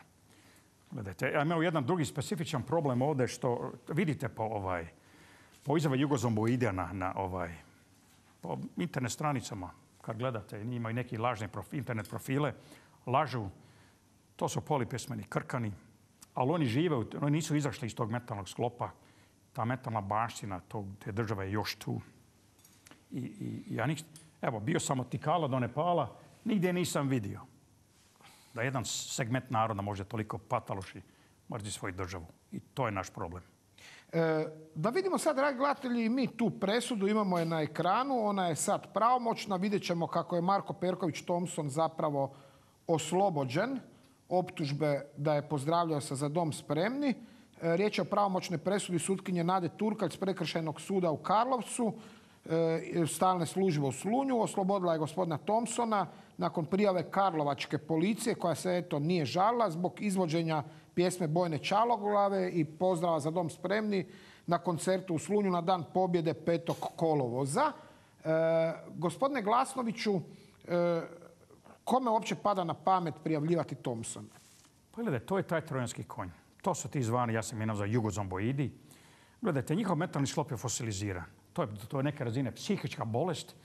Gledajte, ja imam jedan drugi specifičan problem ovdje što vidite po ovaj po na, na ovaj po internet stranicama kad gledate, imaju neki lažni profi, internet profile, lažu to su polipesmeni krkani, ali oni žive, oni nisu izašli iz tog metalnog sklopa. Ta metalna baština te države je još tu. I, ja evo, bio sam od Tikala do Nepala, nigdje nisam vidio da jedan segment naroda može toliko pataloši mrzi svoju državu. I to je naš problem. E, da vidimo sad, dragi gledatelji, mi tu presudu imamo je na ekranu, ona je sad pravomoćna, vidjet ćemo kako je Marko Perković Thompson zapravo oslobođen optužbe da je pozdravljao sa za dom spremni. E, riječ je o pravomoćnoj presudi sutkinje Nade Turkalj s prekršajnog suda u Karlovcu, e, stalne službe u Slunju. Oslobodila je gospodina Thompsona nakon prijave Karlovačke policije koja se eto nije žala zbog izvođenja pjesme Bojne Čaloglave i pozdrava za dom spremni na koncertu u Slunju na dan pobjede petog kolovoza. E, gospodine Glasnoviću, kome uopće pada na pamet prijavljivati Thompson? Pa gledaj, to je taj trojanski konj. To su ti zvani, ja sam je nazvao jugozomboidi. Gledajte, njihov metalni sklop je fosiliziran. To je, to je neka razine psihička bolest.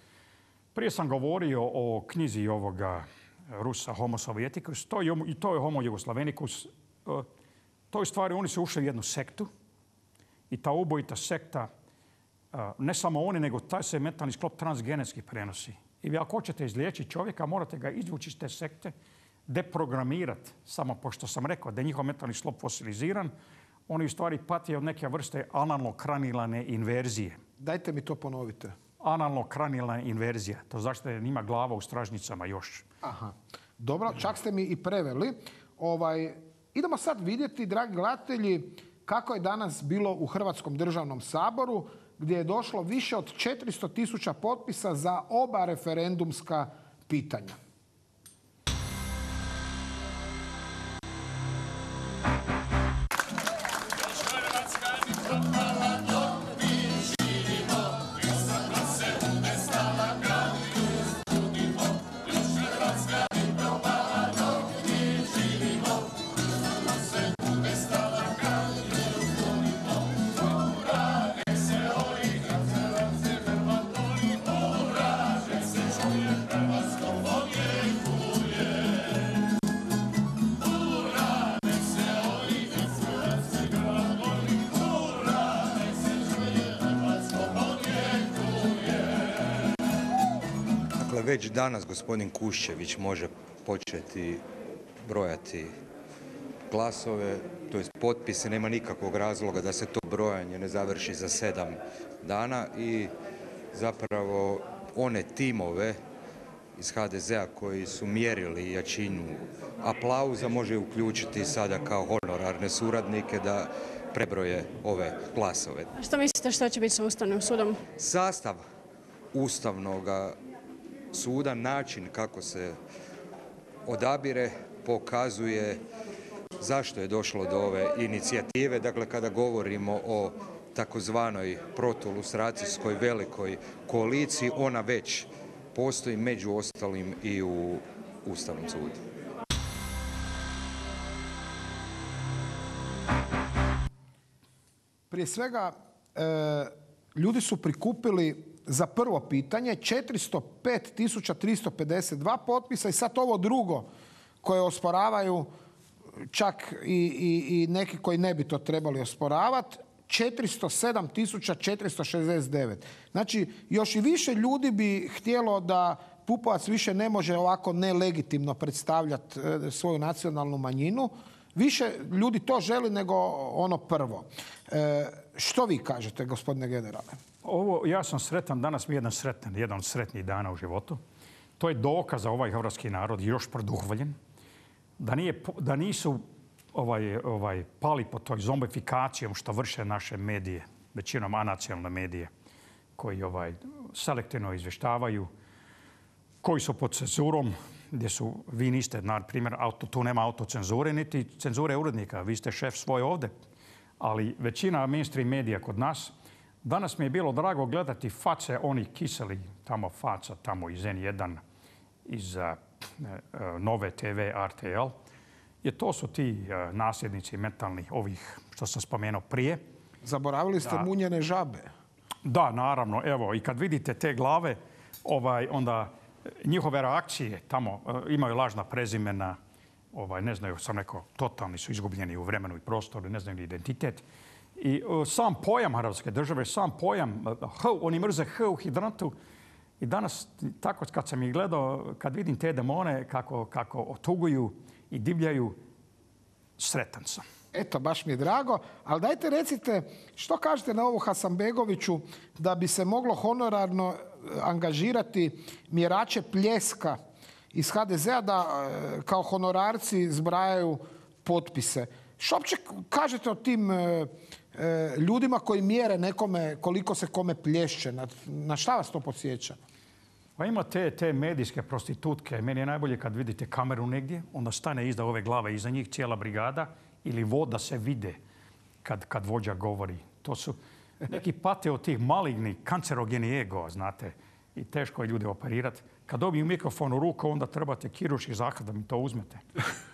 Prije sam govorio o knjizi ovoga Rusa Homo sovjetikus, To I to je Homo Jugoslavenicus. E, to je stvari, oni su ušli u jednu sektu. I ta ubojita sekta, e, ne samo oni, nego taj se metalni sklop transgenetski prenosi. I vi ako hoćete izliječiti čovjeka, morate ga izvući iz te sekte, deprogramirati. Samo pošto sam rekao da je njihov mentalni slop fosiliziran, oni u stvari pati od neke vrste analno-kranilane inverzije. Dajte mi to ponovite. Analno-kranilana inverzija. To zašto je nima glava u stražnicama još. Aha. Dobro, čak ste mi i preveli. Ovaj, idemo sad vidjeti, dragi gledatelji, kako je danas bilo u Hrvatskom državnom saboru gdje je došlo više od 400 tisuća potpisa za oba referendumska pitanja. već danas gospodin Kuščević može početi brojati glasove, to je potpise, nema nikakvog razloga da se to brojanje ne završi za sedam dana i zapravo one timove iz HDZ-a koji su mjerili jačinu aplauza može uključiti sada kao honorarne suradnike da prebroje ove glasove. što mislite što će biti sa Ustavnim sudom? Sastav Ustavnog suda, način kako se odabire pokazuje zašto je došlo do ove inicijative. Dakle, kada govorimo o takozvanoj protolustracijskoj velikoj koaliciji, ona već postoji među ostalim i u Ustavnom sudu. Prije svega, e, ljudi su prikupili za prvo pitanje 405.352 potpisa i sad ovo drugo koje osporavaju čak i, i, i neki koji ne bi to trebali osporavati 407.469. Znači, još i više ljudi bi htjelo da Pupovac više ne može ovako nelegitimno predstavljati e, svoju nacionalnu manjinu. Više ljudi to želi nego ono prvo. E, što vi kažete, gospodine generale? Ovo, ja sam sretan, danas mi je jedan sretan, jedan od sretnijih dana u životu. To je dokaz za ovaj hrvatski narod još produhvaljen. Da, nisu ovaj, ovaj pali po toj zombifikacijom što vrše naše medije, većinom anacionalne medije, koji ovaj, selektivno izvještavaju, koji su pod cenzurom, gdje su, vi niste, na primjer, auto, tu nema autocenzure, niti cenzure urednika, vi ste šef svoj ovdje. Ali većina mainstream medija kod nas, Danas mi je bilo drago gledati face onih kiseli, tamo faca, tamo iz N1, iz eh, eh, Nove TV, RTL. Jer to su ti eh, nasljednici mentalnih ovih što sam spomenuo prije. Zaboravili ste munjene žabe. Da, naravno. Evo, i kad vidite te glave, ovaj, onda njihove reakcije tamo imaju lažna prezimena, ovaj, ne znaju, sam rekao, totalni su izgubljeni u vremenu i prostoru, ne znaju identitet. I e, sam pojam Hrvatske države, sam pojam e, oni mrze H u hidrantu. I danas, tako kad sam ih gledao, kad vidim te demone kako, kako otuguju i divljaju, sretan sam. Eto, baš mi je drago. Ali dajte recite, što kažete na ovu Hasanbegoviću da bi se moglo honorarno e, angažirati mjerače pljeska iz HDZ-a da kao honorarci zbrajaju potpise. Što uopće kažete o tim E, ljudima koji mjere nekome koliko se kome plješće. Na, šta vas to podsjeća? Pa ima te, te medijske prostitutke. Meni je najbolje kad vidite kameru negdje, onda stane iza ove glave, iza njih cijela brigada ili voda se vide kad, vođa govori. To su neki pate od tih malignih, kancerogeni ego, znate. I teško je ljude operirati. Kad dobiju mikrofon u ruku, onda trebate kiruški zahvat da mi to uzmete.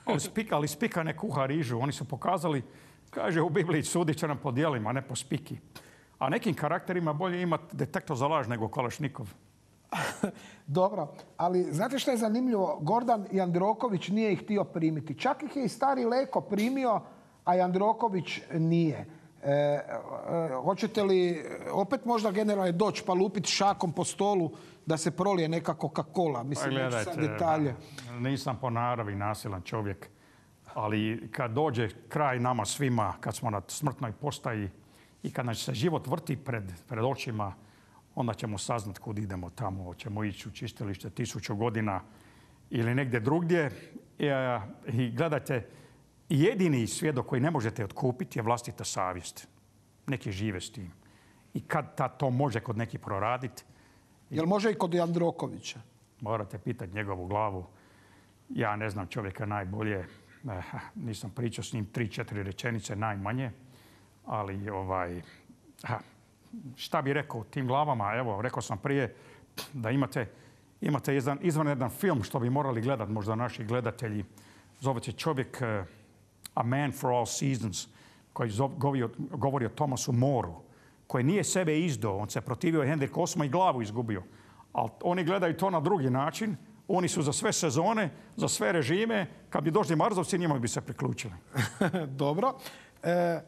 Ali spika, ali spika ne kuha rižu. Oni su pokazali Kaže u Bibliji sudit će nam po dijelima, ne po spiki. A nekim karakterima bolje imati detektor za laž nego Kalašnikov. Dobro, ali znate što je zanimljivo? Gordan Jandroković nije ih htio primiti. Čak ih je i stari Leko primio, a Jandroković nije. E, e hoćete li opet možda generalno doći pa lupiti šakom po stolu da se prolije neka Coca-Cola? Mislim, pa, detalje. Nisam po naravi nasilan čovjek ali kad dođe kraj nama svima, kad smo na smrtnoj postaji i kad nam se život vrti pred, pred očima, onda ćemo saznat kud idemo tamo. Hoćemo ići u čistilište tisuću godina ili negdje drugdje. I, e, i gledajte, jedini svjedok koji ne možete otkupiti je vlastita savjest. Neki žive s tim. I kad ta to može kod neki proraditi. Jel može i kod Jandrokovića? Morate pitati njegovu glavu. Ja ne znam čovjeka najbolje nisam pričao s njim tri, četiri rečenice najmanje, ali ovaj, šta bi rekao tim glavama? Evo, rekao sam prije da imate, imate jedan izvanredan film što bi morali gledati možda naši gledatelji. Zove se čovjek eh, A Man for All Seasons koji govori, o Tomasu Moru koji nije sebe izdao. On se protivio Hendrik Osma i glavu izgubio. Ali oni gledaju to na drugi način oni su za sve sezone, za sve režime. Kad bi došli Marzovci, njima bi se priključili. Dobro. E,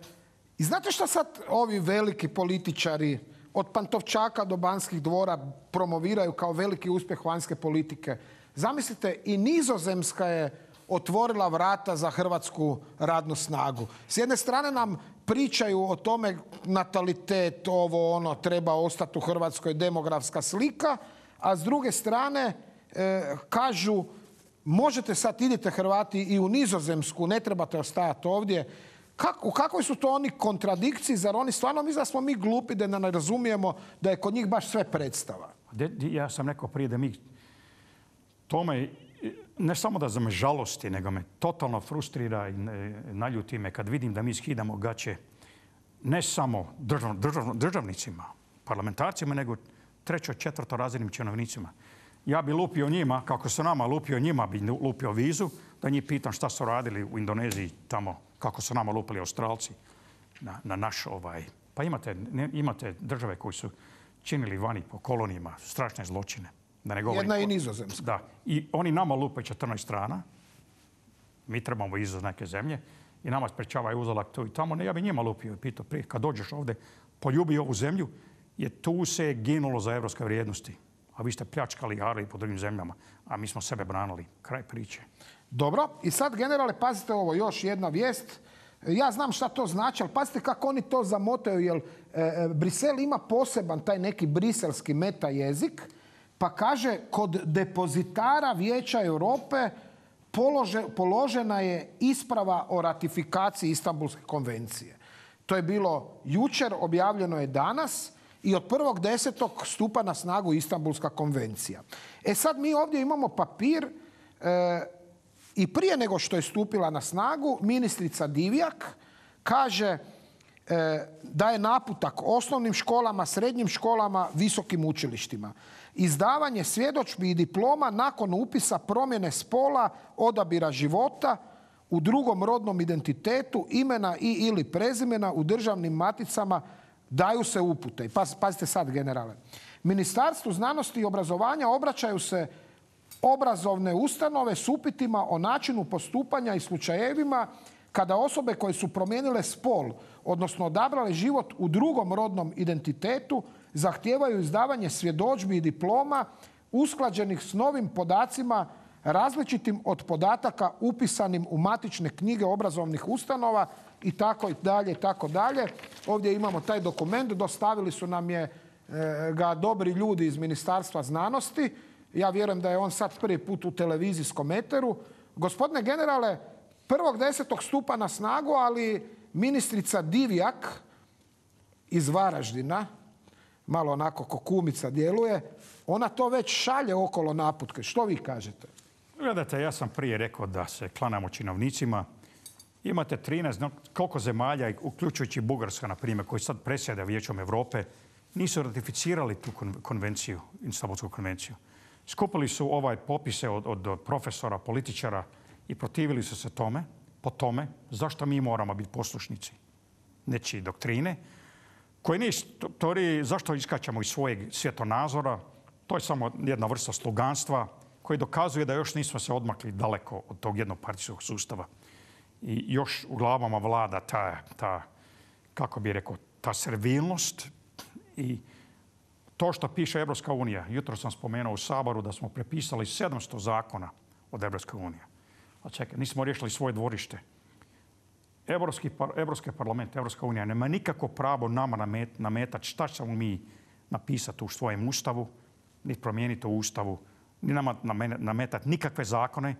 I znate šta sad ovi veliki političari od Pantovčaka do Banskih dvora promoviraju kao veliki uspjeh vanjske politike? Zamislite, i Nizozemska je otvorila vrata za hrvatsku radnu snagu. S jedne strane nam pričaju o tome natalitet, ovo ono, treba ostati u Hrvatskoj demografska slika, a s druge strane E, kažu možete sad idite Hrvati i u Nizozemsku, ne trebate ostajati ovdje. Kako, u kakvoj su to oni kontradikciji, zar oni stvarno misle da smo mi glupi, da ne razumijemo da je kod njih baš sve predstava? ja sam rekao prije da mi tome, ne samo da me žalosti, nego me totalno frustrira i e, naljuti me kad vidim da mi skidamo gaće ne samo državnicima, parlamentarcima, nego trećo, četvrto razrednim činovnicima. Ja bi lupio njima, kako su nama lupio njima, bi lupio vizu, da njih pitam šta su radili u Indoneziji tamo, kako su nama lupili Australci na, naš ovaj... Pa imate, države koji su činili vani po kolonijima strašne zločine. Da ne govorim, Jedna i nizozemska. Da. I oni nama lupe 14 strana. Mi trebamo izaz neke zemlje. I nama sprečavaju uzalak tu i tamo. Ne, ja bi njima lupio i pitao prije. Kad dođeš ovdje, poljubi ovu zemlju, jer tu se je ginulo za evropske vrijednosti a vi ste pljačkali i po drugim zemljama, a mi smo sebe branili. Kraj priče. Dobro, i sad generale, pazite ovo, još jedna vijest. Ja znam šta to znači, ali pazite kako oni to zamotaju, jer e, e, Brisel ima poseban taj neki briselski meta jezik, pa kaže kod depozitara Vijeća Europe položena je isprava o ratifikaciji Istanbulske konvencije. To je bilo jučer, objavljeno je danas i od 1.10. stupa na snagu Istanbulska konvencija. E sad mi ovdje imamo papir eh, i prije nego što je stupila na snagu, ministrica Divjak kaže eh, da je naputak osnovnim školama, srednjim školama, visokim učilištima. Izdavanje svjedočbi i diploma nakon upisa promjene spola, odabira života, u drugom rodnom identitetu, imena i ili prezimena u državnim maticama daju se upute. I pazite sad, generale. Ministarstvu znanosti i obrazovanja obraćaju se obrazovne ustanove s upitima o načinu postupanja i slučajevima kada osobe koje su promijenile spol, odnosno odabrale život u drugom rodnom identitetu, zahtijevaju izdavanje svjedođbi i diploma usklađenih s novim podacima različitim od podataka upisanim u matične knjige obrazovnih ustanova i tako i dalje i tako dalje. Ovdje imamo taj dokument, dostavili su nam je e, ga dobri ljudi iz Ministarstva znanosti. Ja vjerujem da je on sad prvi put u televizijskom eteru. Gospodine generale, prvog desetog stupa na snagu, ali ministrica Divjak iz Varaždina, malo onako kumica djeluje, ona to već šalje okolo naputke. Što vi kažete? Gledajte, ja sam prije rekao da se klanamo činovnicima. Imate 13, koliko zemalja, uključujući Bugarska, na primjer, koji sad presjede Vijećom Europe, nisu ratificirali tu konvenciju, Istanbulsku konvenciju. Skupili su ovaj popise od, profesora, političara i protivili su se tome, po tome, zašto mi moramo biti poslušnici nečije doktrine, koji nije zašto iskaćamo iz svojeg svjetonazora, to je samo jedna vrsta sluganstva koji dokazuje da još nismo se odmakli daleko od tog jednopartijskog sustava. I još u glavama vlada ta, ta kako bi rekao, ta servilnost i to što piše Evropska unija. Jutro sam spomenuo u Saboru da smo prepisali 700 zakona od Evropske unije. A čekaj, nismo riješili svoje dvorište. Evropski, parlament, Evropska unija nema nikako pravo nama nametati šta ćemo mi napisati u svojem ustavu, ni promijeniti u ustavu, ni nama nametati nikakve zakone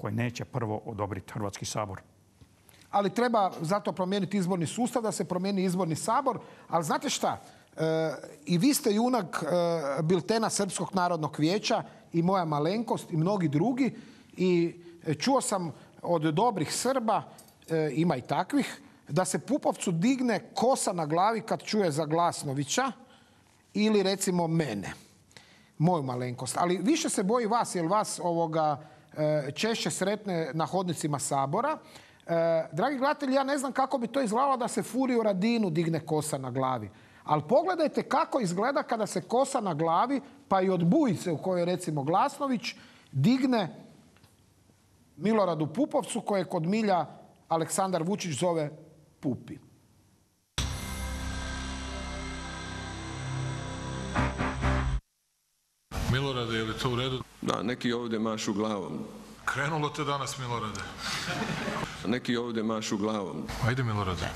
koje neće prvo odobriti Hrvatski sabor. Ali treba zato promijeniti izborni sustav, da se promijeni izborni sabor. Ali znate šta, e, i vi ste junak e, biltena Srpskog narodnog vijeća i moja malenkost i mnogi drugi. I čuo sam od dobrih Srba, e, ima i takvih, da se Pupovcu digne kosa na glavi kad čuje za Glasnovića ili recimo mene, moju malenkost. Ali više se boji vas, jer vas ovoga E, češće sretne na hodnicima Sabora. E, dragi gledatelji, ja ne znam kako bi to izgledalo da se u Radinu digne kosa na glavi. Ali pogledajte kako izgleda kada se kosa na glavi, pa i od bujice u kojoj recimo Glasnović, digne Miloradu Pupovcu koje kod milja Aleksandar Vučić zove Pupi. Milorade, je li to u redu? Da, neki ovdje mašu glavom. Krenulo te danas, Milorade. neki ovdje mašu glavom. Ajde, Milorade.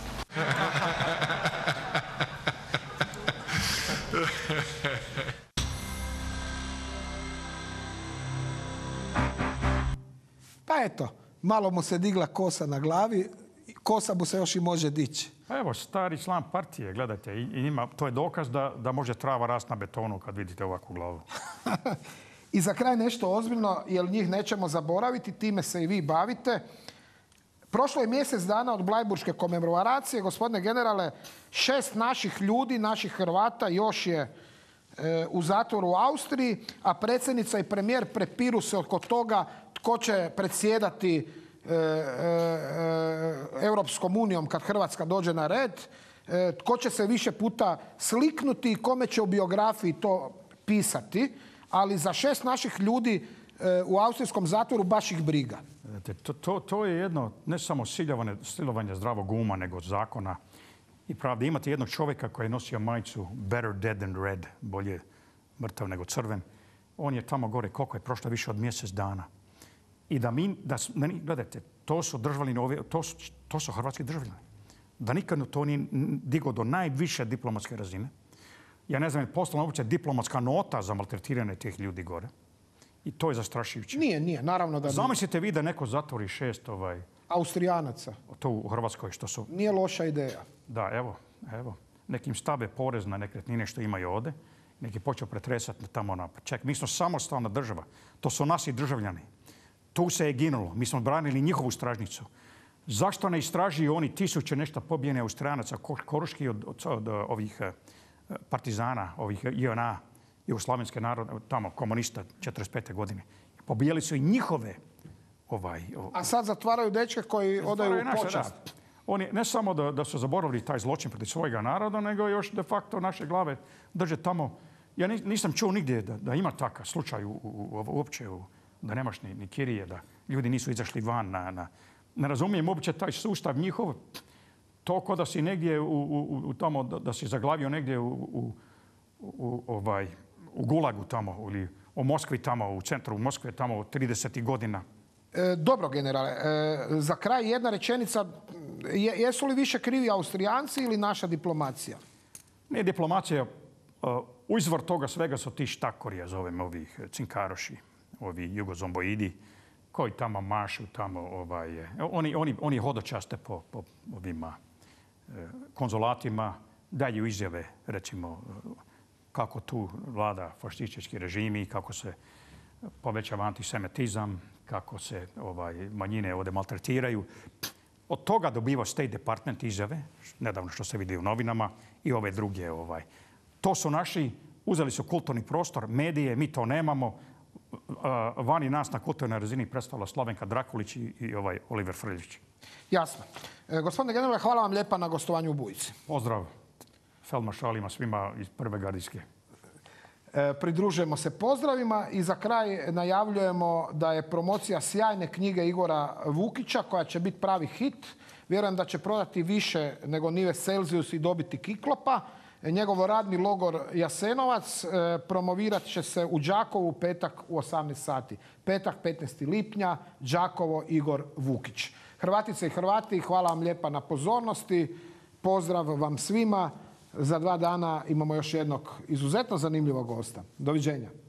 pa eto, malo mu se digla kosa na glavi, kosa mu se još i može dići. Pa evo, stari član partije, gledajte, i, to je dokaz da, može trava rast na betonu kad vidite ovakvu glavu. I za kraj nešto ozbiljno, jer njih nećemo zaboraviti, time se i vi bavite. Prošlo je mjesec dana od Blajburške komemoracije. Gospodine generale, šest naših ljudi, naših Hrvata, još je e, u zatvoru u Austriji, a predsjednica i premijer prepiru se oko toga tko će predsjedati E, e, e, Europskom unijom kad Hrvatska dođe na red, tko će se više puta sliknuti i kome će u biografiji to pisati, ali za šest naših ljudi u austrijskom zatvoru baš ih briga. To, je jedno, ne samo silovanje, zdravog uma, nego zakona i pravde. Imate jednog čovjeka koji je nosio majicu Better Dead than Red, bolje mrtav nego crven. On je tamo gore, koliko je prošlo više od mjesec dana. I da mi, da, gledajte, to su državljani ove, to su, to su hrvatski državljani. Da nikad to nije digo do najviše diplomatske razine. Ja ne znam, je postala uopće diplomatska nota za maltretiranje tih ljudi gore. I to je zastrašujuće. Nije, nije, naravno da Zamislite vi da neko zatvori šest ovaj... Austrijanaca. To u Hrvatskoj što su... Nije loša ideja. Da, evo, evo. Nekim stave porez na nekretnine što imaju ovdje. Neki počeo pretresati tamo na... Ček, mi smo samostalna država. To su nasi državljani. Tu se je ginulo. Mi smo branili njihovu stražnicu. Zašto ne istražuju oni tisuće nešto pobijene austrijanaca, koruški od, eh, ovih eh, partizana, ovih eh, IONA, Jugoslavenske narode, tamo komunista 45. godine. Pobijali su i njihove ovaj... A sad zatvaraju dečke koji odaju počast. Oni ne samo da, su zaboravili taj zločin protiv svojega naroda, nego još de facto naše glave drže tamo. Ja nisam čuo nigdje da, ima takav slučaj uopće u, da nemaš ni, kirije, da ljudi nisu izašli van. Na, na. Ne razumijem uopće taj sustav njihov. To ko da si negdje u, u, u tamo, da, si zaglavio negdje u, u, ovaj, u Gulagu tamo ili u Moskvi tamo, u centru Moskve tamo od 30. godina. E, dobro, generale. E, za kraj jedna rečenica. jesu li više krivi Austrijanci ili naša diplomacija? Ne, diplomacija. E, izvor toga svega su ti štakorija, zovem ovih cinkaroši ovi jugozomboidi koji tamo mašu, tamo ovaj, oni, oni, hodočaste po, po e, konzulatima, daju izjave, recimo, e, kako tu vlada fašistički režimi, kako se povećava antisemitizam, kako se ovaj, manjine ovdje maltretiraju. Od toga dobiva State Department izjave, nedavno što se vidi u novinama, i ove druge. Ovaj. To su naši, uzeli su kulturni prostor, medije, mi to nemamo, vani nas na kulturnoj razini predstavila Slavenka Drakulić i, ovaj Oliver Frljić. Jasno. E, gospodine generale, hvala vam lijepa na gostovanju u Bujici. Pozdrav Šalima svima iz Prve Gardijske. E, pridružujemo se pozdravima i za kraj najavljujemo da je promocija sjajne knjige Igora Vukića koja će biti pravi hit. Vjerujem da će prodati više nego Nive Celsius i dobiti Kiklopa. E, njegov radni logor Jasenovac e, promovirat će se u Đakovu petak u 18 sati. Petak 15. lipnja, Đakovo Igor Vukić. Hrvatice i Hrvati, hvala vam lijepa na pozornosti. Pozdrav vam svima. Za dva dana imamo još jednog izuzetno zanimljivog gosta. Doviđenja.